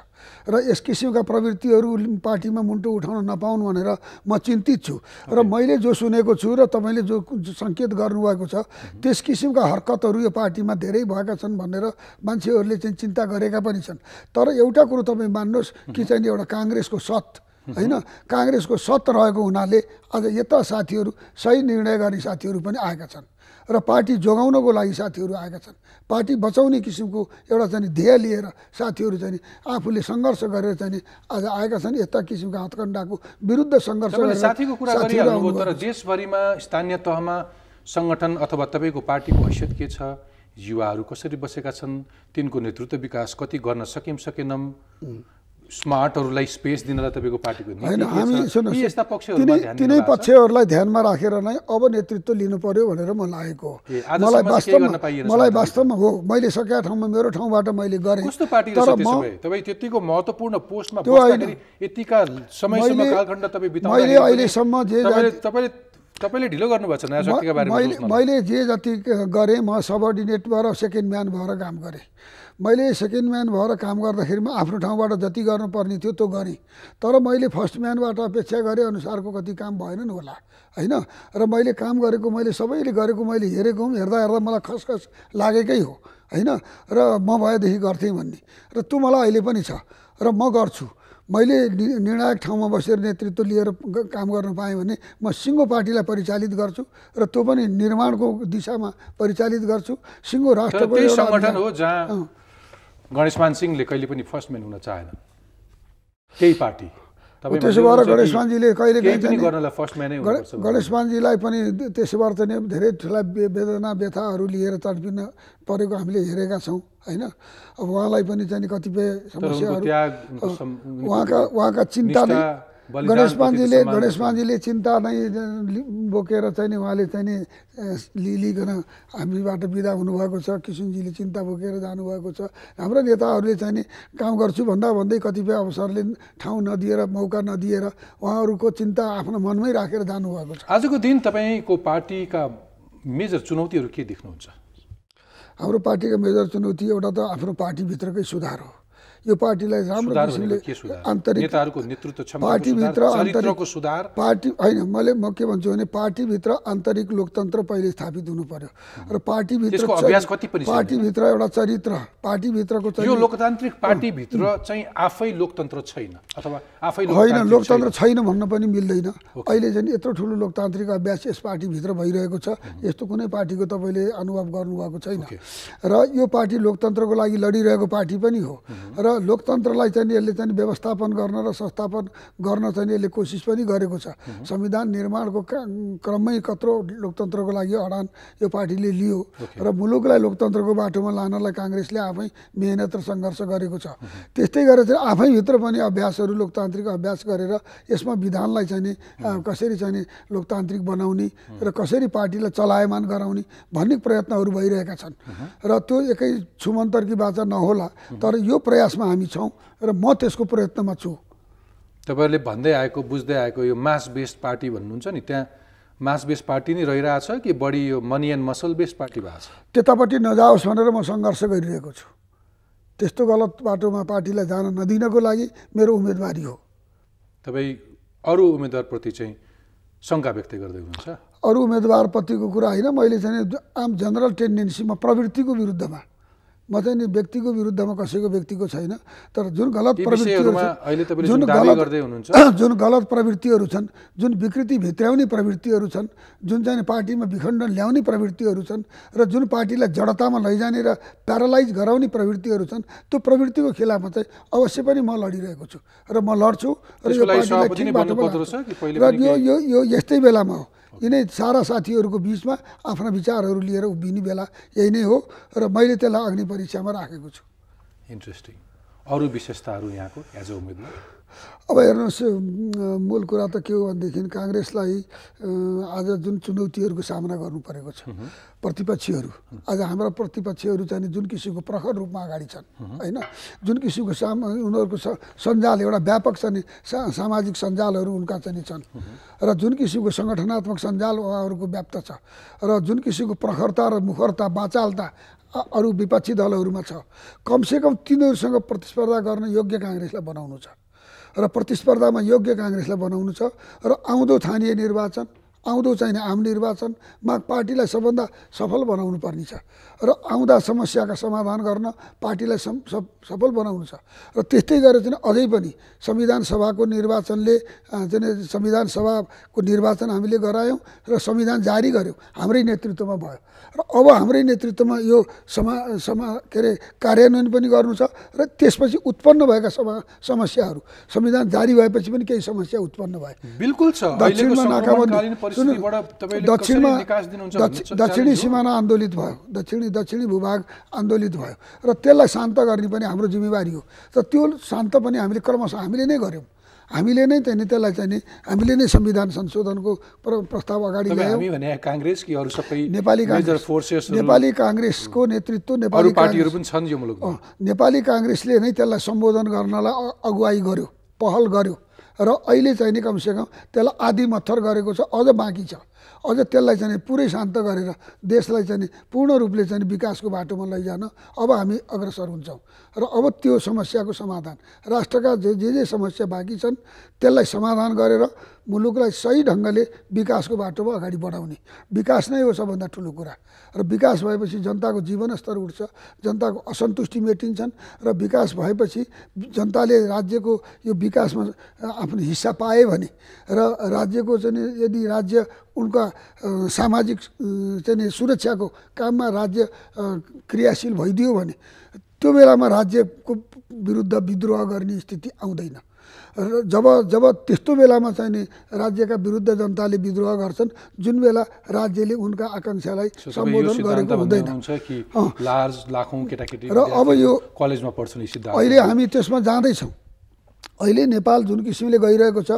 र यस किसिमका प्रवृत्तिहरू पार्टीमा मुन्टो उठाउन नपाउनु भनेर म चिन्तित छु र मैले जो सुनेको छु र तपाईँले जो सङ्केत गर्नुभएको छ त्यस किसिमका हरकतहरू यो पार्टीमा धेरै भएका छन् भनेर मान्छेहरूले चाहिँ चिन्ता गरेका पनि छन् तर एउटा कुरो तपाईँ मान्नुहोस् कि चाहिँ एउटा काङ्ग्रेसको सत्य होइन काङ्ग्रेसको सत रहेको हुनाले आज यता साथीहरू सही निर्णय गर्ने साथीहरू पनि आएका छन् र पार्टी जोगाउनको लागि साथीहरू आएका छन् पार्टी बचाउने किसिमको एउटा चाहिँ ध्येय लिएर साथीहरू चाहिँ आफूले सङ्घर्ष गरेर चाहिँ आज आएका छन् यस्ता किसिमको हातकण्डाको विरुद्ध सङ्घर्ष साथीको कुरा तर देशभरिमा स्थानीय तहमा सङ्गठन अथवा तपाईँको पार्टीको हैसियत के छ युवाहरू कसरी बसेका छन् तिनको नेतृत्व विकास कति गर्न सक्यौँ सकेनौँ स्मार्टहरूलाई स्पेस दिनलाई तपाईँको पार्टीको होइन हामी यस्ता पक्षहरू तिनै पक्षहरूलाई ध्यानमा राखेर नै अब नेतृत्व लिनु पर्यो भनेर म लागेको मलाई वास्तवमा मलाई वास्तवमा हो मैले सकेका ठाउँमा मेरो ठाउँबाट मैले गरेँ कस्तो पार्टी तर म तपाईँ त्यतिको महत्त्वपूर्ण पोस्टमा यतिका समय कालखण्ड तपाईँ मैले अहिलेसम्म जे तपाईँले तपाईँले ढिलो गर्नुभएको छ मैले मैले जे जति गरेँ म सबर्डिनेट भएर सेकेन्ड म्यान भएर काम गरेँ मैले सेकेन्ड म्यान भएर काम गर्दाखेरि म आफ्नो ठाउँबाट जति गर्नुपर्ने थियो त्यो गरेँ तर मैले फर्स्ट म्यानबाट अपेक्षा गरेँ अनुसारको कति काम भएन नि होला होइन र मैले काम गरेको मैले सबैले गरेको मैले हेरेको पनि हेर्दा हेर्दा मलाई खसखस लागेकै हो होइन र म भएदेखि गर्थेँ भन्ने र त्यो मलाई अहिले पनि छ र म गर्छु मैले निर्णायक ठाउँमा बसेर नेतृत्व लिएर काम गर्न पाएँ भने म सिङ्गो पार्टीलाई परिचालित गर्छु र त्यो पनि निर्माणको दिशामा परिचालित गर्छु सिङ्गो राष्ट्रको सङ्गठन हो जहाँ गणेशमान सिंहले कहिले पनि फर्स्ट म्यान हुन चाहेन त्यही पार्टी त्यसो भएर गणेशमानजीले कहिले गणेशमानजीलाई पनि त्यसो भएर चाहिँ धेरै ठुला वेदना व्यथाहरू लिएर तडपिन परेको हामीले हेरेका छौँ होइन अब उहाँलाई पनि चाहिँ कतिपय समस्याहरू उहाँका उहाँका चिन्ता नै गणेश गणेश पाण्डेले चिन्ता नै बोकेर चाहिँ नि उहाँले चाहिँ नि लिलिकन हामीबाट बिदा हुनुभएको छ किसुनजीले चिन्ता बोकेर जानुभएको छ हाम्रो नेताहरूले चाहिँ नि काम गर्छु भन्दा भन्दै कतिपय अवसरले ठाउँ नदिएर मौका नदिएर उहाँहरूको चिन्ता आफ्नो मनमै राखेर जानुभएको छ आजको दिन तपाईँको पार्टीका मेजर चुनौतीहरू के देख्नुहुन्छ हाम्रो पार्टीको मेजर चुनौती एउटा त आफ्नो पार्टीभित्रकै सुधार हो यो पार्टीलाई राम्रो किसिमले आन्तरिक पार्टीभित्र आन्तरिक सुधार पार्टी होइन मैले म के भन्छु भने पार्टीभित्र आन्तरिक लोकतन्त्र पहिले स्थापित हुनु पर्यो र पार्टीभित्र पार्टीभित्र एउटा चरित्र पार्टीभित्रको यो लोकतान्त्रिक पार्टीभित्र चाहिँ आफै लोकतन्त्र छैन अथवा आफै होइन लोकतन्त्र छैन भन्न पनि मिल्दैन अहिले झन् यत्रो ठुलो लोकतान्त्रिक अभ्यास यस पार्टीभित्र भइरहेको छ यस्तो कुनै पार्टीको तपाईँले अनुभव गर्नुभएको छैन र यो पार्टी लोकतन्त्रको लागि लडिरहेको पार्टी पनि हो र लोकतन्त्रलाई चाहिँ यसले चाहिँ व्यवस्थापन गर्न र संस्थापन गर्न चाहिँ यसले कोसिस पनि गरेको छ संविधान निर्माणको क्रममै कत्रो लोकतन्त्रको लागि अडान यो पार्टीले लियो र मुलुकलाई लोकतन्त्रको बाटोमा लानलाई काङ्ग्रेसले आफै मेहनत र सङ्घर्ष गरेको छ त्यस्तै गरेर चाहिँ आफैभित्र पनि अभ्यासहरू लोकतान्त्रिक अभ्यास गरेर यसमा विधानलाई चाहिँ नि कसरी चाहिँ लोकतान्त्रिक बनाउने र कसरी पार्टीलाई चलायमान गराउने भन्ने प्रयत्नहरू भइरहेका छन् र त्यो एकै छुमन्तर्की बाचा नहोला तर यो प्रयासमा बिचमा हामी छौँ र म त्यसको प्रयत्नमा छु तपाईँहरूले भन्दै आएको बुझ्दै आएको यो मास बेस्ड पार्टी भन्नुहुन्छ नि त्यहाँ मास बेस्ड पार्टी नै रहिरहेछ कि बढी यो money and muscle based party भएको छ त्यतापट्टि नजाओस् भनेर म सङ्घर्ष गरिरहेको छु त्यस्तो गलत बाटोमा पार्टीलाई जान नदिनको लागि मेरो उम्मेदवारी हो तपाईँ अरू उम्मेदवारप्रति चाहिँ शङ्का व्यक्त गर्दै हुनुहुन्छ अरू उम्मेदवारप्रतिको कुरा होइन मैले चाहिँ आम जनरल टेन्डेन्सीमा प्रवृत्तिको विरुद्धमा म चाहिँ नि व्यक्तिको विरुद्धमा कसैको व्यक्तिको छैन तर जुन गलत प्रवृत्तिहरू जुन गलत जुन गलत प्रवृत्तिहरू छन् जुन विकृति भित्राउने प्रवृत्तिहरू छन् जुन चाहिँ पार्टीमा विखण्डन ल्याउने प्रवृत्तिहरू छन् र जुन पार्टीलाई जडतामा लैजाने र प्यारालाइज गराउने प्रवृत्तिहरू छन् त्यो प्रवृत्तिको खिलाफमा चाहिँ अवश्य पनि म लडिरहेको छु र म लड्छु बाटो र यो यो यस्तै बेलामा हो यिनै सारा साथीहरूको बिचमा आफ्ना विचारहरू लिएर उभिने बेला यही नै हो र मैले त्यसलाई अग्नि परीक्षामा राखेको छु इन्ट्रेस्टिङ अरू विशेषताहरू यहाँको एज अ उम्मेदवार अब हेर्नुहोस् मूल कुरा त के हो भनेदेखि काङ्ग्रेसलाई आज जुन चुनौतीहरूको सामना गर्नु परेको छ प्रतिपक्षीहरू आज हाम्रा प्रतिपक्षीहरू चाहिँ जुन किसिमको प्रखर रूपमा अगाडि छन् होइन जुन किसिमको साम उनीहरूको सञ्जाल एउटा व्यापक छ नि सामाजिक सञ्जालहरू उनका चाहिँ छन् र जुन किसिमको सङ्गठनात्मक सञ्जाल उहाँहरूको व्याप्त छ र जुन किसिमको प्रखरता र मुखरता बाचालता अरू विपक्षी दलहरूमा छ कमसेकम तिनीहरूसँग प्रतिस्पर्धा गर्न योग्य काङ्ग्रेसलाई बनाउनु छ र प्रतिस्पर्धामा योग्य काङ्ग्रेसलाई बनाउनु छ र आउँदो स्थानीय निर्वाचन आउँदो चाहिने आम निर्वाचनमा पार्टीलाई सबभन्दा सफल बनाउनु पर्ने छ र आउँदा समस्याका समाधान गर्न पार्टीलाई सफल बनाउनु छ र त्यस्तै गरेर चाहिँ अझै पनि संविधान सभाको निर्वाचनले चाहिँ संविधान सभाको निर्वाचन हामीले गरायौँ र संविधान जारी गऱ्यौँ हाम्रै नेतृत्वमा भयो र अब हाम्रै नेतृत्वमा यो समा समा के अरे कार्यान्वयन पनि गर्नु छ र त्यसपछि उत्पन्न भएका समा समस्याहरू संविधान जारी भएपछि पनि केही समस्या उत्पन्न भए बिल्कुल छ दक्षिणमा नाकाबन्दी दक्षिणमा दक्षिणी सिमाना आन्दोलित भयो दक्षिणी दक्षिणी भूभाग आन्दोलित भयो र त्यसलाई शान्त गर्ने पनि हाम्रो जिम्मेवारी हो र त्यो शान्त पनि हामीले क्रमशः हामीले नै गऱ्यौँ हामीले नै चाहिँ त्यसलाई चाहिँ हामीले नै संविधान संशोधनको प्रस्ताव अगाडि ल्यायौँ नेपाली काङ्ग्रेस नेपाली काङ्ग्रेसको नेतृत्व नेपाली पार्टीहरू पनि छन् यो मुलुक नेपाली काङ्ग्रेसले नै त्यसलाई सम्बोधन गर्नलाई अगुवाई गर्यो पहल गर्यो र अहिले चाहिँ नि कमसेकम त्यसलाई आधी मत्थर गरेको छ अझ बाँकी छ अझ त्यसलाई चाहिँ पुरै शान्त गरेर देशलाई चाहिँ पूर्ण रूपले चाहिँ विकासको बाटोमा लैजान अब हामी अग्रसर हुन्छौँ र अब त्यो समस्याको समाधान राष्ट्रका जे जे जे समस्या बाँकी छन् त्यसलाई समाधान गरेर मुलुकलाई सही ढङ्गले विकासको बाटोमा अगाडि बढाउने विकास नै हो सबभन्दा ठुलो कुरा र विकास भएपछि जनताको जीवनस्तर उठ्छ जनताको असन्तुष्टि मेटिन्छन् र विकास भएपछि जनताले राज्यको यो विकासमा आफ्नो हिस्सा पाए भने र राज्यको चाहिँ यदि राज्य उनका सामाजिक चाहिँ सुरक्षाको काममा राज्य क्रियाशील भइदियो भने त्यो बेलामा राज्यको विरुद्ध विद्रोह गर्ने स्थिति आउँदैन जब जब त्यस्तो बेलामा चाहिँ नि राज्यका विरुद्ध जनताले विद्रोह गर्छन् जुन बेला राज्यले उनका आकाङ्क्षालाई सम्बोधन गरेको हुँदैन र अब यो कलेजमा पढ्छौँ अहिले हामी त्यसमा जाँदैछौँ अहिले नेपाल जुन किसिमले गइरहेको छ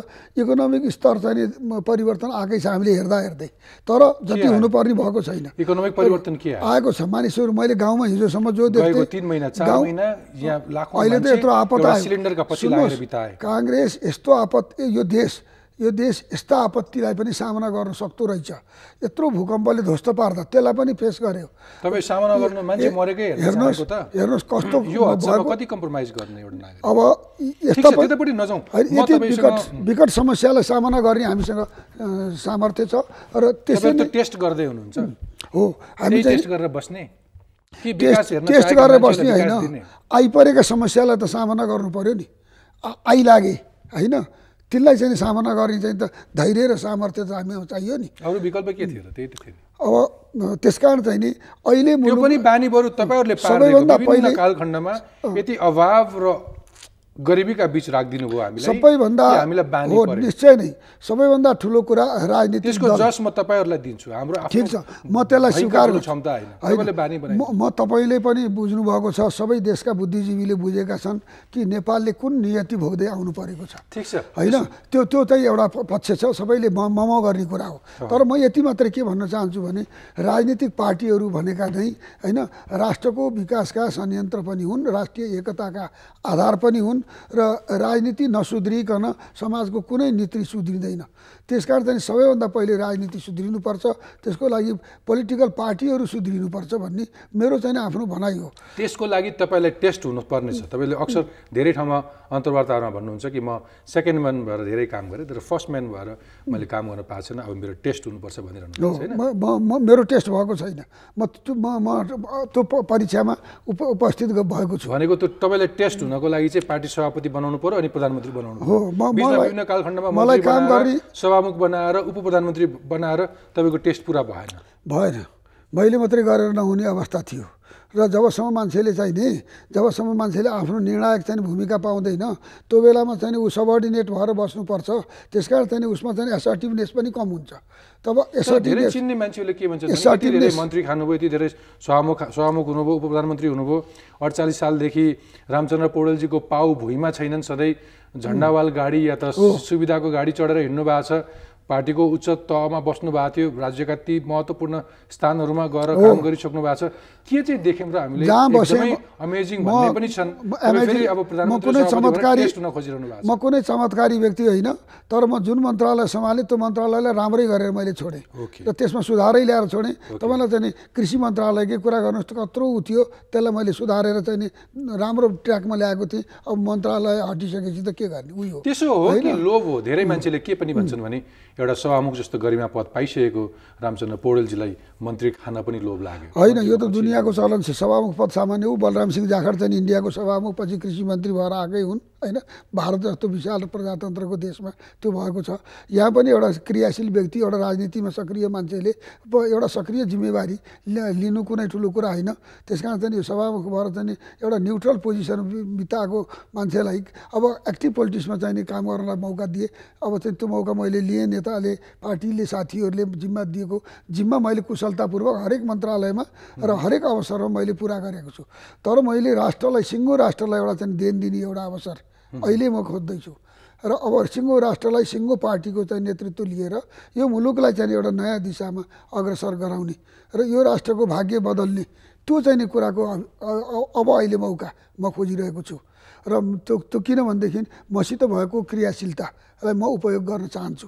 इकोनोमिक स्तर चाहिँ परिवर्तन आएकै छ हामीले हेर्दा हेर्दै तर जति हुनुपर्ने भएको छैन इकोनोमिक परिवर्तन के आएको छ मानिसहरू मैले गाउँमा हिजोसम्म जो देख्थेँ अहिले त यत्रो आपत आयो काङ्ग्रेस यस्तो आपत यो देश यो देश यस्ता आपत्तिलाई पनि सामना गर्न सक्दो रहेछ यत्रो भूकम्पले ध्वस्त पार्दा त्यसलाई पनि फेस गर्यो तपाईँ सामना गर्नु मान्छे मरेकै हेर्नुहोस् हेर्नुहोस् कस्तो कति कम्प्रोमाइज गर्ने एउटा अब यस्ता यति विकट विकट समस्यालाई सामना गर्ने हामीसँग सामर्थ्य छ र त्यसरी टेस्ट गर्दै हुनुहुन्छ हो हामी टेस्ट गरेर बस्ने टेस्ट गरेर बस्ने होइन आइपरेका समस्यालाई त सामना गर्नु पर्यो नि आइलागे होइन त्यसलाई चाहिँ सामना गर्ने चाहिँ त धैर्य र सामर्थ्य त हामी चाहियो नि अरू विकल्प के थियो त्यही त थियो अब त्यस कारण चाहिँ नि अहिले पनि बानी बरु तपाईँहरूले सबैभन्दा पहिला कालखण्डमा यति अभाव र गरिबीका बिच राखिदिनु भयो हामी सबैभन्दा हामीलाई हो निश्चय नै सबैभन्दा ठुलो कुरा राजनीति जस म तपाईँहरूलाई दिन्छु हाम्रो ठिक छ म त्यसलाई स्वीकार क्षमता होइन म तपाईँले पनि बुझ्नुभएको छ सबै देशका बुद्धिजीवीले बुझेका छन् कि नेपालले कुन नियति भोग्दै आउनु परेको छ ठिक छ होइन त्यो त्यो चाहिँ एउटा पक्ष छ सबैले म म गर्ने कुरा हो तर म यति मात्र के भन्न चाहन्छु भने राजनीतिक पार्टीहरू भनेका नै होइन राष्ट्रको विकासका संयन्त्र पनि हुन् राष्ट्रिय एकताका आधार पनि हुन् र राजनीति नसुध्रिकन समाजको कुनै नीति सुध्रिँदैन त्यस कारण चाहिँ सबैभन्दा पहिले राजनीति सुध्रिनुपर्छ त्यसको लागि पोलिटिकल पार्टीहरू सुध्रिनुपर्छ भन्ने मेरो चाहिँ आफ्नो भनाइ हो त्यसको लागि तपाईँलाई टेस्ट हुनुपर्नेछ तपाईँले अक्सर धेरै ठाउँमा अन्तर्वार्ताहरूमा भन्नुहुन्छ कि म सेकेन्ड म्यान भएर धेरै काम गरेँ तर फर्स्ट म्यान भएर मैले काम गर्न पाएको छैन अब मेरो टेस्ट हुनुपर्छ भनेर मेरो टेस्ट भएको छैन म म त्यो परीक्षामा उप उपस्थित भएको छु भनेको त्यो तपाईँलाई टेस्ट हुनको लागि चाहिँ पार्टी सभापति बनाउनु पर्यो अनि प्रधानमन्त्री बनाउनु हो मलाई काम गर्ने सभामुख बनाएर उप प्रधानमन्त्री बनाएर तपाईँको टेस्ट पुरा भएन भएन मैले मात्रै गरेर नहुने अवस्था थियो र जबसम्म मान्छेले चाहिँ नि जबसम्म मान्छेले आफ्नो निर्णायक चाहिँ भूमिका पाउँदैन त्यो बेलामा चाहिँ ऊ सबअर्डिनेट भएर बस्नुपर्छ त्यस कारण चाहिँ उसमा चाहिँ एसर्टिभनेस पनि कम हुन्छ तब एसर्टिभनेस चिन्ने मान्छेले के भन्छ एसर्टिभनेस मन्त्री खानुभयो यति धेरै सहमुख सहमुख हुनुभयो उप प्रधानमन्त्री हुनुभयो अडचालिस सालदेखि रामचन्द्र पौडेलजीको पाउ भुइँमा छैनन् सधैँ झन्डावाल गाडी या त सुविधाको गाडी चढेर हिँड्नु भएको छ पार्टीको उच्च तहमा बस्नु भएको थियो राज्यका ती महत्त्वपूर्ण स्थानहरूमा गएर काम गरिसक्नु भएको छ के चाहिँ देख्यौँ र हामीले जहाँ बसेँ अमेजिङ पनि छन् अब म कुनै चमत्कारी म कुनै चमत्कारी व्यक्ति होइन तर म जुन मन्त्रालय सम्हालेँ त्यो मन्त्रालयलाई राम्रै गरेर मैले छोडेँ र त्यसमा सुधारै ल्याएर छोडेँ तपाईँलाई चाहिँ कृषि मन्त्रालयकै कुरा गर्नुहोस् कत्रो थियो त्यसलाई मैले सुधारेर चाहिँ नि राम्रो ट्र्याकमा ल्याएको थिएँ अब मन्त्रालय हटिसकेपछि त के गर्ने उयो त्यसो हो कि लोभ हो धेरै मान्छेले के पनि भन्छन् भने एउटा सभामुख जस्तो गरिमा पद पाइसकेको रामचन्द्र पौडेलजीलाई मन्त्री खान पनि लोभ लाग्यो होइन यो त दुनियाँ इन्डियाको चलन छ सभामुख पद सामान्य हो बलराम सिंह जाखड चाहिँ इन्डियाको सभामुख पछि कृषि मन्त्री भएर आएकै हुन् होइन भारत जस्तो विशाल प्रजातन्त्रको देशमा त्यो भएको छ यहाँ पनि एउटा क्रियाशील व्यक्ति एउटा राजनीतिमा सक्रिय मान्छेले एउटा सक्रिय जिम्मेवारी लिनु कुनै ठुलो कुरा होइन त्यस कारण चाहिँ यो सभामुख भएर चाहिँ एउटा न्युट्रल पोजिसन बिताएको मान्छेलाई अब एक्टिभ पोलिटिक्समा चाहिने काम गर्नलाई मौका दिएँ अब चाहिँ त्यो मौका मैले लिएँ नेताले पार्टीले साथीहरूले जिम्मा दिएको जिम्मा मैले कुशलतापूर्वक हरेक मन्त्रालयमा र हरेक अवसरमा मैले पुरा गरेको छु तर मैले राष्ट्रलाई सिङ्गो राष्ट्रलाई एउटा चाहिँ देन दिने एउटा अवसर अहिले म खोज्दैछु र अब सिङ्गो राष्ट्रलाई सिङ्गो पार्टीको चाहिँ नेतृत्व लिएर यो मुलुकलाई चाहिँ एउटा नयाँ दिशामा अग्रसर गराउने र यो राष्ट्रको भाग्य बदल्ने त्यो चाहिँ नि कुराको अब अहिले मौका म खोजिरहेको छु र त्यो त्यो किनभनेदेखि मसित भएको क्रियाशीलतालाई म उपयोग गर्न चाहन्छु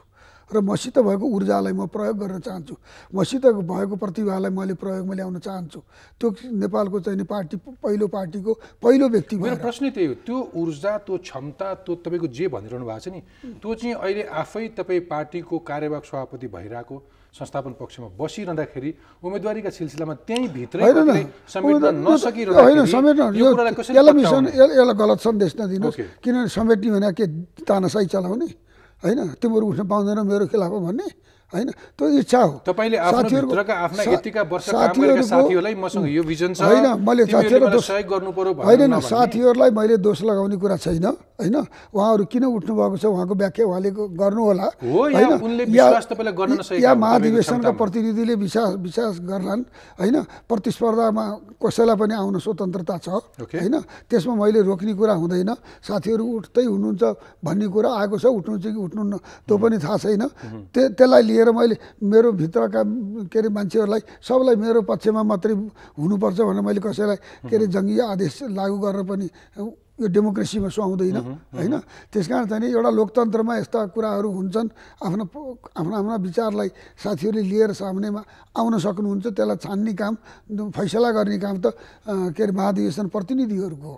र मसित भएको ऊर्जालाई म प्रयोग गर्न चाहन्छु मसित भएको प्रतिभालाई मैले प्रयोगमा ल्याउन चाहन्छु त्यो नेपालको चाहिँ पार्टी पहिलो पार्टीको पहिलो व्यक्ति मेरो प्रश्न त्यही हो त्यो ऊर्जा त्यो क्षमता त्यो तपाईँको जे भनिरहनु भएको छ नि त्यो चाहिँ अहिले आफै तपाईँ पार्टीको कार्यवाहक सभापति भइरहेको संस्थापन पक्षमा बसिरहँदाखेरि उम्मेदवारीका सिलसिलामा त्यहीँ भित्र यसलाई गलत सन्देश नदिनु किनभने समेट्ने भने के तानासाई चलाउने होइन तिमीहरू उठ्न पाउँदैन मेरो खिलाफ भन्ने होइन त्यो इच्छा हो तपाईँले होइन मैले होइन साथीहरूलाई मैले दोष लगाउने कुरा छैन होइन उहाँहरू किन उठ्नु भएको छ उहाँको व्याख्या उहाँले गर्नु होइन या महाधिवेशनका प्रतिनिधिले विश्वास विश्वास गर्लान् होइन प्रतिस्पर्धामा कसैलाई पनि आउन स्वतन्त्रता छ होइन त्यसमा मैले रोक्ने कुरा हुँदैन साथीहरू उठ्दै हुनुहुन्छ भन्ने कुरा आएको छ उठ्नु उठ्नुहुन्छ कि उठ्नु त्यो पनि थाहा छैन त्यसलाई लिएर मैले मेरो भित्रका के अरे मान्छेहरूलाई सबलाई मेरो पक्षमा मात्रै हुनुपर्छ भनेर मैले कसैलाई के अरे जङ्गीय आदेश लागू गरेर पनि यो डेमोक्रेसीमा सुहाउँदैन होइन त्यस कारण चाहिँ एउटा लोकतन्त्रमा यस्ता कुराहरू हुन्छन् आफ्नो आफ्ना आफ्ना विचारलाई साथीहरूले लिएर सामनेमा आउन सक्नुहुन्छ त्यसलाई छान्ने काम फैसला गर्ने काम त के अरे महाधिवेशन प्रतिनिधिहरूको हो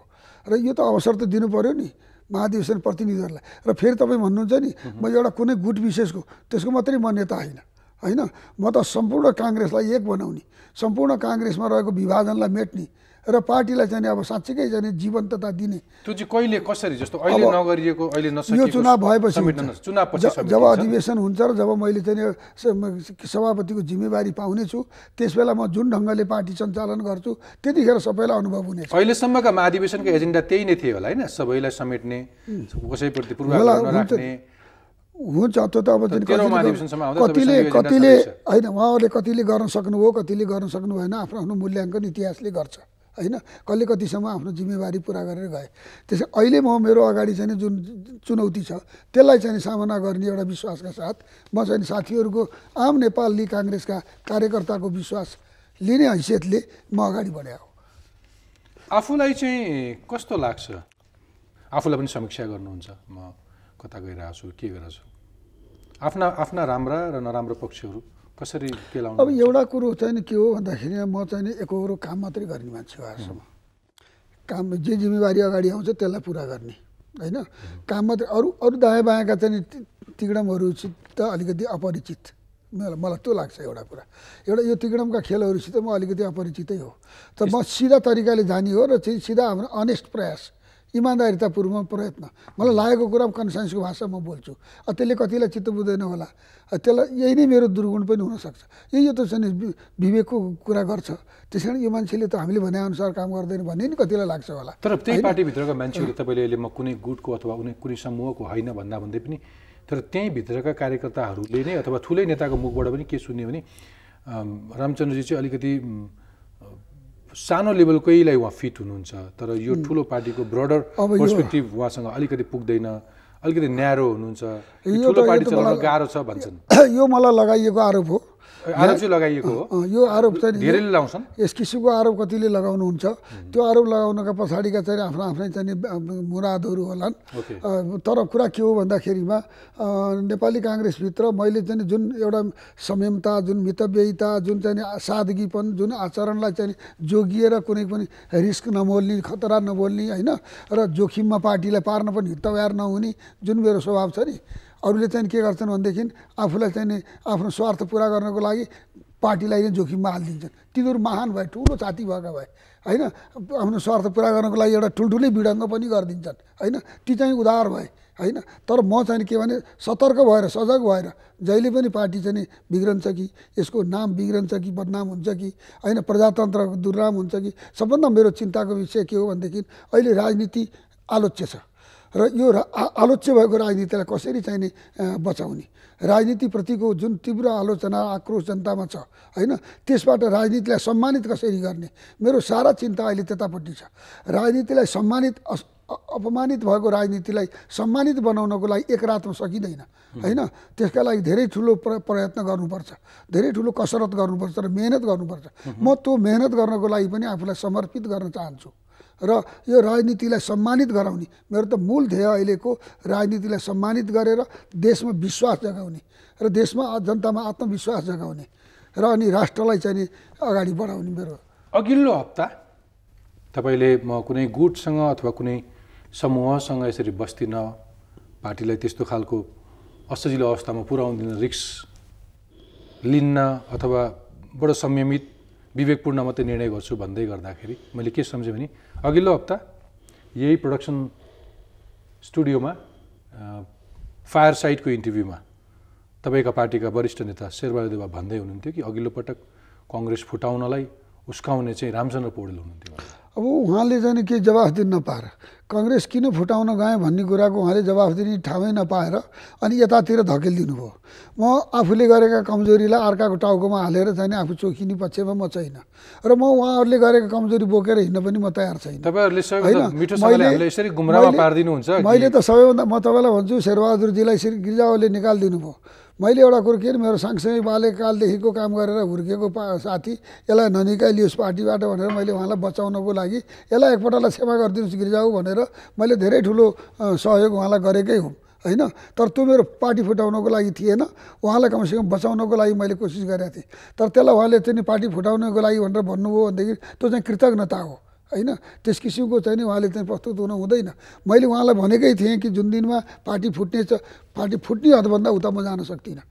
र यो त अवसर त दिनु पऱ्यो नि महाधिवेशन प्रतिनिधिहरूलाई र फेरि तपाईँ भन्नुहुन्छ नि म एउटा कुनै गुट विशेषको त्यसको मात्रै मान्यता होइन होइन म त सम्पूर्ण काङ्ग्रेसलाई एक बनाउने सम्पूर्ण काङ्ग्रेसमा रहेको विभाजनलाई मेट्ने र पार्टीलाई चाहिँ अब साँच्चीकै चाहिँ जीवन्तता दिने त्यो चाहिँ कहिले कसरी जस्तो अहिले नगरिएको अहिले यो चुनाव भएपछि जब अधिवेशन हुन्छ र जब मैले चाहिँ सभापतिको जिम्मेवारी पाउनेछु बेला म जुन ढङ्गले पार्टी सञ्चालन गर्छु त्यतिखेर सबैलाई अनुभव हुनेछ अहिलेसम्मका महाधिवेशनको एजेन्डा त्यही नै थियो होला होइन सबैलाई समेट्ने कसैप्रति हुन्छ त्यो त अब कतिले कतिले होइन उहाँहरूले कतिले गर्न सक्नुभयो कतिले गर्न सक्नु भएन आफ्नो आफ्नो मूल्याङ्कन इतिहासले गर्छ होइन कसले कतिसम्म आफ्नो जिम्मेवारी पुरा गरेर गए त्यसै अहिले म मेरो अगाडि चाहिँ जुन चुनौती छ त्यसलाई चाहिँ सामना गर्ने एउटा विश्वासका साथ म चाहिँ साथीहरूको आम नेपाली काङ्ग्रेसका कार्यकर्ताको विश्वास लिने हैसियतले म अगाडि बढाए हो आफूलाई चाहिँ कस्तो लाग्छ आफूलाई पनि समीक्षा गर्नुहुन्छ म कता गइरहेको छु के गरिरहेको छु आफ्ना आफ्ना राम्रा र नराम्रो पक्षहरू कसरी अब एउटा कुरो चाहिँ के हो भन्दाखेरि म चाहिँ नि एकहोरो काम मात्रै गर्ने मान्छे हो आजसम्म काम जे जिम्मेवारी अगाडि आउँछ त्यसलाई पुरा गर्ने होइन काम मात्रै अरू अरू दायाँ बायाँका चाहिँ तिगडमहरूसित त अलिकति अपरिचित मलाई मलाई त्यो लाग्छ एउटा कुरा एउटा यो तिगडमका खेलहरूसित म अलिकति अपरिचितै हो त म सिधा तरिकाले जाने हो र चाहिँ सिधा हाम्रो अनेस्ट प्रयास इमान्दारितापूर्वक प्रयत्न मलाई लागेको कुरा कन्सेन्सको भाषा म बोल्छु त्यसले कतिलाई चित्त बुझ्दैन होला त्यसलाई यही नै मेरो दुर्गुण पनि हुनसक्छ यही यो त छ नि विवेकको कुरा गर्छ त्यस कारण यो मान्छेले त हामीले भनेअनुसार काम गर्दैन भन्ने नि कतिलाई लाग्छ होला तर त्यही पार्टीभित्रका मान्छेहरू तपाईँले अहिले म कुनै गुटको अथवा कुनै कुनै समूहको होइन भन्दा भन्दै पनि तर त्यहीँभित्रका कार्यकर्ताहरूले नै अथवा ठुलै नेताको मुखबाट पनि के सुन्यो भने रामचन्द्रजी चाहिँ अलिकति सानो लेभलकैलाई उहाँ फिट हुनुहुन्छ तर यो ठुलो पार्टीको ब्रडर पर्सपेक्टिभ उहाँसँग अलिकति पुग्दैन अलिकति न्यारो हुनुहुन्छ ठुलो पार्टी चलाउन गाह्रो छ भन्छन् यो मलाई लगाइएको आरोप हो आरोप चाहिँ लगाइएको हो यो आरोप चाहिँ धेरैले यस किसिमको आरोप कतिले लगाउनुहुन्छ त्यो आरोप लगाउनका पछाडिका चाहिँ आफ्नो आफ्नै चाहिँ मुरादहरू होलान् तर कुरा के हो भन्दाखेरिमा नेपाली काङ्ग्रेसभित्र मैले चाहिँ जुन एउटा संयमता जुन मितव्ययिता जुन चाहिँ सादगीपन जुन आचरणलाई चाहिँ जोगिएर कुनै पनि रिस्क नबोल्ने खतरा नबोल्ने होइन र जोखिममा पार्टीलाई पार्न पनि तयार नहुने जुन मेरो स्वभाव छ नि अरूले चाहिँ के गर्छन् भनेदेखि आफूलाई चाहिँ आफ्नो स्वार्थ पुरा गर्नको लागि पार्टीलाई नै जोखिममा हालिदिन्छन् तिनीहरू महान भए ठुलो छाती भएका भए होइन आफ्नो स्वार्थ पुरा गर्नको लागि एउटा ठुल्ठुलै विडङ्ग पनि गरिदिन्छन् होइन ती चाहिँ उदार भए होइन तर म चाहिँ के भने सतर्क भएर सजग भएर जहिले पनि पार्टी चाहिँ बिग्रन्छ कि यसको नाम बिग्रन्छ कि बदनाम हुन्छ कि होइन प्रजातन्त्रको दुर्नाम हुन्छ कि सबभन्दा मेरो चिन्ताको विषय के हो भनेदेखि अहिले राजनीति आलोच्य छ र यो आलोच्य भएको राजनीतिलाई कसरी चाहिँ नि बचाउने राजनीतिप्रतिको जुन तीव्र आलोचना आक्रोश जनतामा छ होइन त्यसबाट राजनीतिलाई सम्मानित कसरी गर्ने मेरो सारा चिन्ता अहिले त्यतापट्टि छ राजनीतिलाई सम्मानित अपमानित भएको राजनीतिलाई सम्मानित बनाउनको लागि एक रातमा सकिँदैन होइन त्यसका लागि धेरै ठुलो प्र प्रयत्न गर्नुपर्छ धेरै ठुलो कसरत गर्नुपर्छ र मेहनत गर्नुपर्छ म त्यो मेहनत गर्नको लागि पनि आफूलाई समर्पित गर्न चाहन्छु र यो राजनीतिलाई सम्मानित गराउने मेरो त मूल ध्येय अहिलेको राजनीतिलाई सम्मानित गरेर देशमा विश्वास जगाउने र देशमा जनतामा आत्मविश्वास जगाउने र अनि राष्ट्रलाई चाहिँ अगाडि बढाउने मेरो अघिल्लो हप्ता तपाईँले म कुनै गुटसँग अथवा कुनै समूहसँग यसरी बस्दिनँ पार्टीलाई त्यस्तो खालको असजिलो अवस्थामा पुर्याउँदिन रिक्स लिन्न अथवा बडो संयमित विवेकपूर्ण मात्रै निर्णय गर्छु भन्दै गर्दाखेरि मैले के सम्झेँ भने अघिल्लो हप्ता यही प्रडक्सन स्टुडियोमा फायर साइडको इन्टरभ्यूमा तपाईँका पार्टीका वरिष्ठ नेता शेरबहादुर भन्दै हुनुहुन्थ्यो कि अघिल्लो पटक कङ्ग्रेस फुटाउनलाई उस्काउने चाहिँ रामचन्द्र पौडेल हुनुहुन्थ्यो अब उहाँले चाहिँ केही जवाफ दिन नपाएर कङ्ग्रेस किन फुटाउन गएँ भन्ने कुराको उहाँले जवाफ दिने ठाउँै नपाएर अनि यतातिर धकेलिदिनु भयो म आफूले गरेका कमजोरीलाई अर्काको टाउकोमा हालेर चाहिँ आफू चोखिने पक्षमा म छैन र म उहाँहरूले गरेको कमजोरी बोकेर हिँड्न पनि म तयार छैन मैले त सबैभन्दा म तपाईँलाई भन्छु शेरबहादुरजीलाई श्री गिरिजाओले निकालिदिनु भयो मैले एउटा कुरो के मेरो सँगसँगै बाल्यकालदेखिको काम गरेर हुर्केको पा साथी यसलाई ननिकालियोस् पार्टीबाट भनेर मैले उहाँलाई बचाउनको लागि यसलाई एकपल्टलाई सेवा गरिदिनुहोस् गिर्जाऊ भनेर मैले धेरै ठुलो सहयोग उहाँलाई गरेकै हुँ होइन तर त्यो मेरो पार्टी फुटाउनको लागि थिएन उहाँलाई कमसेकम बचाउनको लागि मैले कोसिस गरेको थिएँ तर त्यसलाई उहाँले चाहिँ पार्टी फुटाउनको लागि भनेर भन्नुभयो भनेदेखि त्यो चाहिँ कृतज्ञता हो होइन त्यस किसिमको चाहिँ नि उहाँले चाहिँ प्रस्तुत हुनु हुँदैन मैले उहाँलाई भनेकै थिएँ कि जुन दिनमा पार्टी फुट्ने पार्टी फुट्ने हदभन्दा उता म जान सक्दिनँ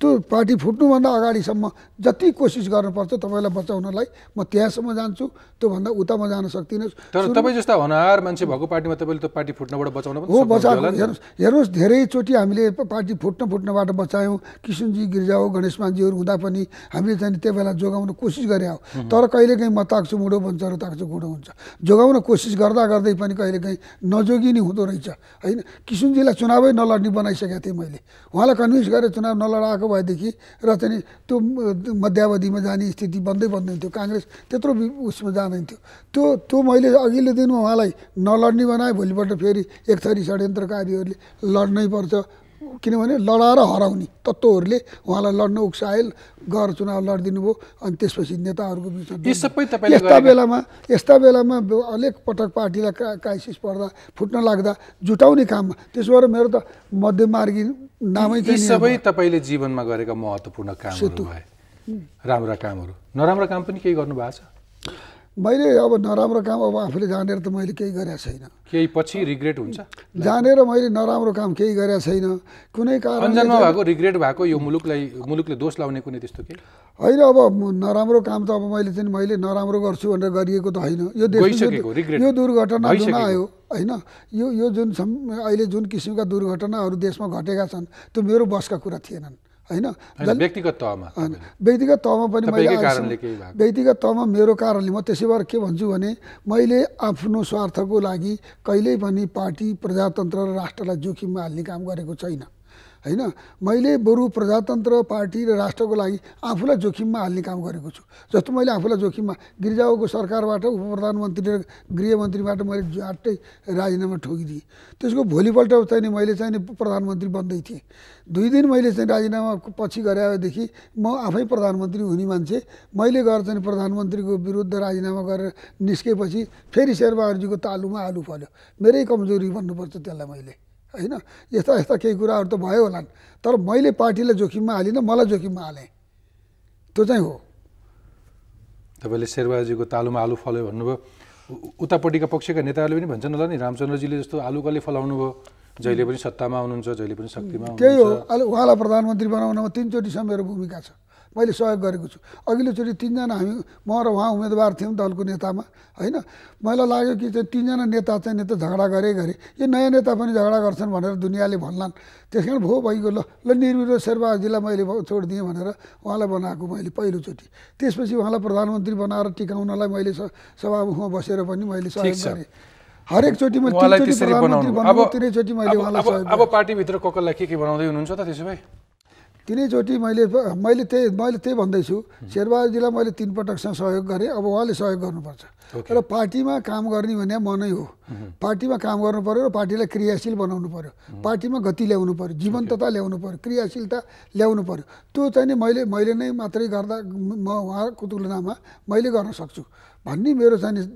त्यो पार्टी फुट्नुभन्दा अगाडिसम्म जति कोसिस गर्नुपर्छ तपाईँलाई बचाउनलाई म त्यहाँसम्म जान्छु त्योभन्दा उता म जान सक्दिनँ तर तपाईँ जस्ता होनहार मान्छे भएको पार्टीमा तपाईँले त्यो पार्टी फुट्नबाट बचाउनु हो बचाएको हेर्नुहोस् हेर्नुहोस् धेरैचोटि हामीले पार्टी फुट्न फुट्नबाट बचायौँ किसुनजी गिर्जा हो गणेशमानजीहरू हुँदा पनि हामीले चाहिँ त्यो बेला जोगाउन कोसिस गरे हो तर कहिलेकाहीँ म ताक्छु मुडो बन्छ र ताक्छु गोडो हुन्छ हुन्छ जोगाउन कोसिस गर्दा गर्दै पनि कहिलेकाहीँ नजोगिने हुँदो रहेछ होइन किसुनजीलाई चुनावै नलड्ने बनाइसकेको थिएँ मैले उहाँलाई कन्भिन्स गरेर चुनाव नलडाएको भएदेखि र चाहिँ त्यो मध्यावधिमा जाने स्थिति बन्दै बन्दै थियो काङ्ग्रेस त्यत्रो उसमा जाँदैन थियो त्यो त्यो मैले अघिल्लो दिनमा उहाँलाई नलड्ने बनाएँ भोलिपल्ट फेरि एक थरी षड्यन्त्रकारीहरूले लड्नै पर्छ किनभने लडाएर हराउने तत्त्वहरूले उहाँलाई लड्न उक्सायल गएर चुनाव लडिदिनु भयो अनि त्यसपछि नेताहरूको बिचमा सबै तपाईँ यस्ता बेलामा यस्ता बेलामा अलिक पटक पार्टीलाई क्रा क्राइसिस पर्दा फुट्न लाग्दा जुटाउने काममा त्यसो भएर मेरो त मध्यमार्गी नामै सबै तपाईँले जीवनमा गरेका महत्त्वपूर्ण कामहरू भए राम्रा कामहरू नराम्रा काम पनि केही गर्नु भएको छ मैले अब नराम्रो काम अब आफूले जानेर त मैले केही गरेको छैन केही पछि रिग्रेट हुन्छ जानेर मैले नराम्रो काम केही गरेको छैन कुनै कारण भएको रिग्रेट भएको यो मुलुकलाई मुलुकले दोष लाउने कुनै त्यस्तो के होइन अब नराम्रो काम त अब मैले चाहिँ मैले नराम्रो गर्छु भनेर गरिएको त होइन यो यो दुर्घटना जुन आयो होइन यो यो जुन अहिले जुन किसिमका दुर्घटनाहरू देशमा घटेका छन् त्यो मेरो बसका कुरा थिएनन् होइन व्यक्तिगत तहमा व्यक्तिगत तहमा पनि मैले व्यक्तिगत तहमा मेरो कारणले म त्यसै भएर के भन्छु भने मैले आफ्नो स्वार्थको लागि कहिल्यै पनि पार्टी प्रजातन्त्र र राष्ट्रलाई जोखिममा हाल्ने काम गरेको छैन होइन मैले बरु प्रजातन्त्र पार्टी र राष्ट्रको लागि आफूलाई जोखिममा हाल्ने काम गरेको छु जस्तो मैले आफूलाई जोखिममा गिरिजाको सरकारबाट उप प्रधानमन्त्री र गृहमन्त्रीबाट मैले झ्याट्टै राजीनामा ठोकिदिएँ त्यसको भोलिपल्ट चाहिँ मैले चाहिँ प्रधानमन्त्री बन्दै थिएँ दुई दिन मैले चाहिँ राजीनामा पछि गरेदेखि म आफै प्रधानमन्त्री हुने मान्छे मैले गएर चाहिँ प्रधानमन्त्रीको विरुद्ध राजीनामा गरेर निस्केपछि फेरि शेरबहादुरजीको तालुमा आलु फल्यो मेरै कमजोरी भन्नुपर्छ त्यसलाई मैले होइन यस्ता यस्ता केही कुराहरू त भयो होलान् तर मैले पार्टीलाई जोखिममा हालिनँ मलाई जोखिममा हालेँ त्यो चाहिँ हो तपाईँले शेरबाजीको तालुमा आलु फल्यो भन्नुभयो उतापट्टिका पक्षका नेताहरूले पनि भन्छन् होला नि रामचन्द्रजीले जस्तो आलु कसले फलाउनु भयो जहिले पनि सत्तामा आउनुहुन्छ जहिले पनि शक्तिमा त्यही हो अहिले उहाँलाई प्रधानमन्त्री बनाउनमा तिनचोटिसम्म मेरो भूमिका छ मैले सहयोग गरेको छु अघिल्लोचोटि तिनजना हामी म र उहाँ उम्मेदवार थियौँ दलको नेतामा होइन मलाई लाग्यो कि चाहिँ तिनजना नेता चाहिँ नेता झगडा गरे गरे यो नयाँ नेता पनि झगडा गर्छन् भनेर दुनियाँले भन्लान् त्यस कारण भो भइगयो ल ल निर्विरो शेर्बाजीलाई मैले छोड छोडिदिएँ भनेर उहाँलाई बनाएको मैले पहिलोचोटि त्यसपछि उहाँलाई प्रधानमन्त्री बनाएर टिकाउनलाई मैले सभामुखमा बसेर पनि मैले सहयोग गरेँ हरेकचोटि मैले अब पार्टीभित्र कसलाई के के बनाउँदै हुनुहुन्छ त त्यसो भए तिनैचोटि मैले मैले त्यही मैले त्यही भन्दैछु शेरबहादुरजीलाई मैले तिन पटकसँग सहयोग गरेँ अब उहाँले सहयोग गर्नुपर्छ र पार्टीमा काम गर्ने भने मनै हो पार्टीमा काम गर्नु पऱ्यो र पार्टीलाई क्रियाशील बनाउनु पऱ्यो पार्टीमा गति ल्याउनु पऱ्यो जीवन्तता ल्याउनु पऱ्यो क्रियाशीलता ल्याउनु पऱ्यो त्यो चाहिँ नि मैले मैले नै मात्रै गर्दा म उहाँको तुलनामा मैले गर्न सक्छु भन्ने मेरो चाहिँ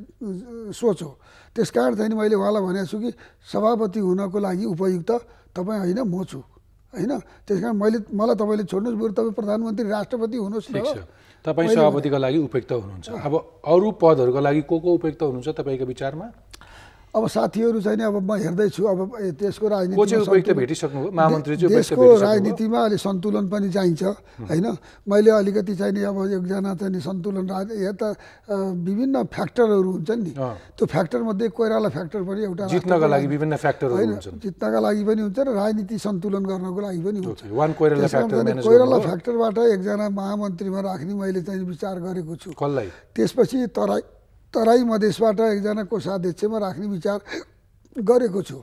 सोच हो त्यस कारण चाहिँ मैले उहाँलाई भनेको छु कि सभापति हुनको लागि उपयुक्त तपाईँ होइन म छु होइन त्यस कारण मैले मलाई तपाईँले छोड्नुहोस् बरु तपाईँ प्रधानमन्त्री राष्ट्रपति हुनुहोस् छ तपाईँ सभापतिको लागि उपयुक्त हुनुहुन्छ अब अरू पदहरूको लागि को को उपयुक्त हुनुहुन्छ तपाईँको विचारमा अब साथीहरू चाहिँ अब म हेर्दैछु अब त्यसको राजनीति देशको राजनीतिमा अलिक सन्तुलन पनि चाहिन्छ होइन मैले अलिकति चाहिँ नि अब एकजना चाहिँ सन्तुलन राज यता विभिन्न फ्याक्टरहरू हुन्छ नि त्यो फ्याक्टरमध्ये कोइराला फ्याक्टर पनि एउटा जित्नका लागि विभिन्न फ्याक्टर होइन जित्नका लागि पनि हुन्छ र राजनीति सन्तुलन गर्नको लागि पनि हुन्छ कोइराला फ्याक्टरबाट एकजना महामन्त्रीमा राख्ने मैले चाहिँ विचार गरेको छु त्यसपछि तराई तराई मधेसबाट एकजना कोषाध्यक्षमा राख्ने विचार गरेको छु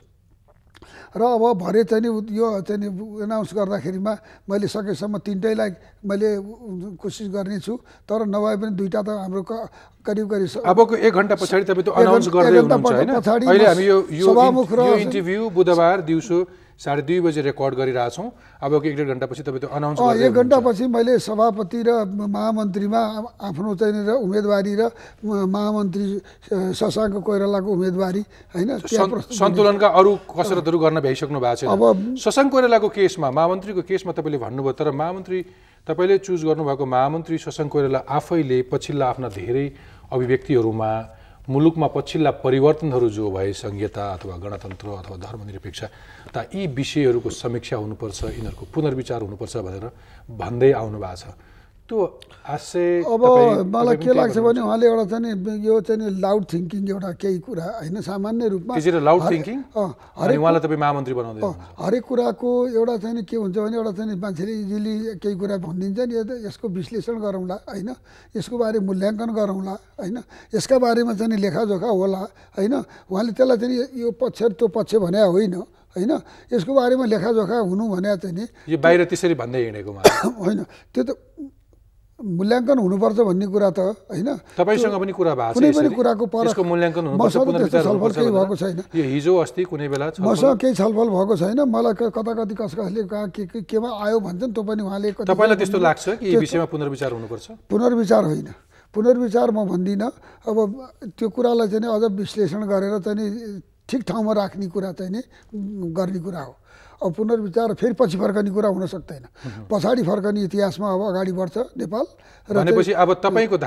र अब भरे चाहिँ यो चाहिँ नि एनाउन्स गर्दाखेरिमा मैले सकेसम्म तिनटैलाई मैले कोसिस गर्नेछु तर नभए पनि दुइटा त हाम्रो करिब करिब अबको एक घन्टा पछाडि तपाईँको अनाउन्स गर्दै हुनुहुन्छ होइन अहिले हामी यो यो इन्टरभ्यू बुधबार दिउँसो साढे दुई बजी रेकर्ड गरिरहेछौँ अब एक डेढ घन्टापछि त्यो अनाउन्स एक घन्टापछि मैले सभापति र महामन्त्रीमा आफ्नो चाहिँ र उम्मेदवारी र महामन्त्री शशाङ्क कोइरालाको उम्मेदवारी होइन सन्तुलनका अरू कसरतहरू गर्न भ्याइसक्नु भएको छ अब शशाङ्क कोइरालाको केसमा महामन्त्रीको केसमा तपाईँले भन्नुभयो तर महामन्त्री तपाईँले चुज गर्नुभएको महामन्त्री शशाङ्क कोइराला आफैले पछिल्ला आफ्ना धेरै अभिव्यक्तिहरूमा मुलुकमा पछिल्ला परिवर्तनहरू जो भए संहिता अथवा गणतन्त्र अथवा धर्मनिरपेक्षता यी विषयहरूको समीक्षा हुनुपर्छ यिनीहरूको पुनर्विचार हुनुपर्छ भनेर भन्दै आउनु भएको छ त्यस्तो हास्य अब मलाई के लाग्छ भने उहाँले एउटा चाहिँ यो चाहिँ लाउड थिङ्किङ एउटा केही कुरा होइन सामान्य रूपमा लाउड थिङ्किङ हरेक उहाँलाई तपाईँ महामन्त्री बनाउँदै हरेक कुराको एउटा चाहिँ के हुन्छ भने एउटा चाहिँ मान्छेले इजिली केही कुरा भनिदिन्छ नि यसको विश्लेषण गरौँला होइन यसको बारे मूल्याङ्कन गरौँला होइन यसका बारेमा चाहिँ लेखाजोखा होला होइन उहाँले त्यसलाई चाहिँ यो पक्ष त्यो पक्ष भने होइन होइन यसको बारेमा लेखाजोखा हुनु भने चाहिँ नि यो बाहिर त्यसरी भन्दै हिँडेको होइन त्यो त मूल्याङ्कन हुनुपर्छ भन्ने कुरा त होइन तपाईँसँग पनि कुरा भएको कुनै पनि कुराको परको मूल्याङ्कन मसँग त्यस्तो छलफल केही भएको छैन हिजो अस्ति कुनै बेला मसँग केही छलफल भएको छैन मलाई कता कति कस कसले कहाँ के केमा आयो भन्छन् त्यो पनि उहाँले तपाईँलाई त्यस्तो लाग्छ कि विषयमा पुनर्विचार हुनुपर्छ पुनर्विचार होइन पुनर्विचार म भन्दिनँ अब त्यो कुरालाई चाहिँ अझ विश्लेषण गरेर चाहिँ ठिक ठाउँमा राख्ने कुरा चाहिँ नि गर्ने कुरा हो अब पुनर्विचार फेरि पछि फर्कने कुरा हुन सक्दैन पछाडि फर्कने इतिहासमा अब अगाडि बढ्छ नेपाल र अब तपाईँको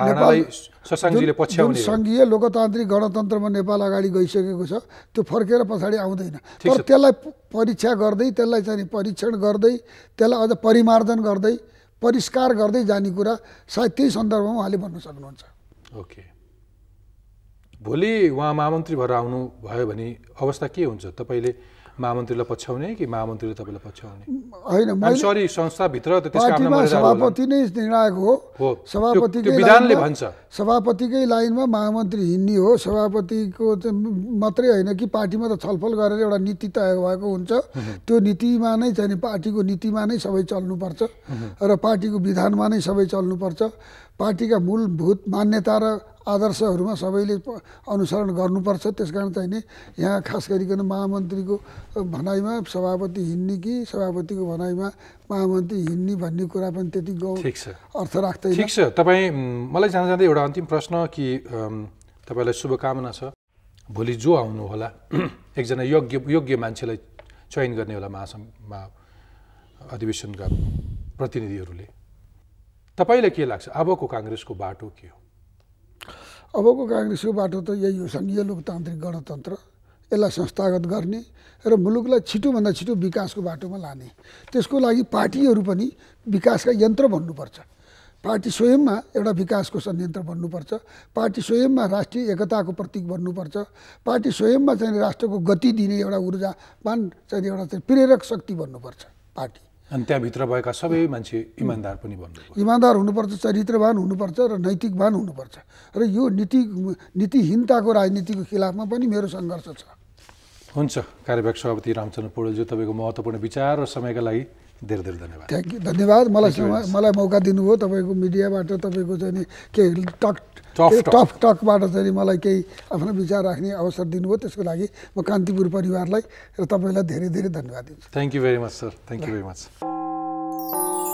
सङ्घीय लोकतान्त्रिक गणतन्त्रमा नेपाल अगाडि गइसकेको छ त्यो फर्केर पछाडि आउँदैन तर त्यसलाई परीक्षा गर्दै त्यसलाई चाहिँ परीक्षण गर्दै त्यसलाई अझ परिमार्जन गर्दै परिष्कार गर्दै जाने कुरा सायद त्यही सन्दर्भमा उहाँले भन्न सक्नुहुन्छ ओके भोलि उहाँ महामन्त्री भएर आउनुभयो भने अवस्था के हुन्छ तपाईँले महामन्त्रीलाई पछ्याउने कि महामन्त्रीले तपाईँलाई पछ्याउने होइन सरी संस्थाभित्र सभापति नै निर्णायक हो सभापतिको विधानले भन्छ सभापतिकै लाइनमा महामन्त्री हिँड्ने हो सभापतिको मात्रै होइन कि पार्टीमा त छलफल गरेर एउटा नीति तय भएको हुन्छ त्यो नीतिमा नै चाहिँ पार्टीको नीतिमा नै सबै चल्नुपर्छ र पार्टीको विधानमा नै सबै चल्नुपर्छ पार्टीका मूलभूत मान्यता र आदर्शहरूमा सबैले अनुसरण गर्नुपर्छ त्यस कारण नि यहाँ खास गरिकन महामन्त्रीको भनाइमा सभापति हिँड्ने कि सभापतिको भनाइमा महामन्त्री हिँड्ने भन्ने कुरा पनि त्यति गाउँ ठिक छ अर्थ राख्दै ठिक छ तपाईँ मलाई जाँदा जाँदै एउटा अन्तिम प्रश्न कि तपाईँलाई शुभकामना छ भोलि जो आउनु होला एकजना योग्य योग्य मान्छेलाई चयन गर्ने होला महासङ्घमा अधिवेशनका प्रतिनिधिहरूले तपाईँलाई के लाग्छ अबको काङ्ग्रेसको बाटो के हो अबको काङ्ग्रेसको बाटो त यही हो सङ्घीय लोकतान्त्रिक गणतन्त्र यसलाई संस्थागत गर्ने र मुलुकलाई छिटोभन्दा छिटो विकासको बाटोमा लाने त्यसको लागि पार्टीहरू पनि विकासका यन्त्र भन्नुपर्छ पार्टी स्वयंमा एउटा विकासको संयन्त्र बन्नुपर्छ पार्टी स्वयंमा राष्ट्रिय एकताको प्रतीक बन्नुपर्छ पार्टी स्वयंमा चाहिँ राष्ट्रको गति दिने एउटा ऊर्जावान चाहिँ एउटा चाहिँ प्रेरक शक्ति बन्नुपर्छ पार्टी अनि त्यहाँभित्र भएका सबै मान्छे इमान्दार पनि भन्नु इमान्दार हुनुपर्छ चरित्रवान हुनुपर्छ र नैतिकवान हुनुपर्छ र यो नीति नीतिहीनताको राजनीतिको खिलाफमा पनि मेरो सङ्घर्ष छ हुन्छ कार्यवाहक सभापति रामचन्द्र पौडेलज्यू तपाईँको महत्त्वपूर्ण विचार र समयका लागि धेरै धेरै धन्यवाद थ्याङ्क यू धन्यवाद मलाई मलाई मौका दिनुभयो तपाईँको मिडियाबाट तपाईँको चाहिँ केही टक टफ टकबाट चाहिँ मलाई केही आफ्नो विचार राख्ने अवसर दिनुभयो त्यसको लागि म कान्तिपुर परिवारलाई र तपाईँलाई धेरै धेरै धन्यवाद दिन्छु thank you very much sir thank you very much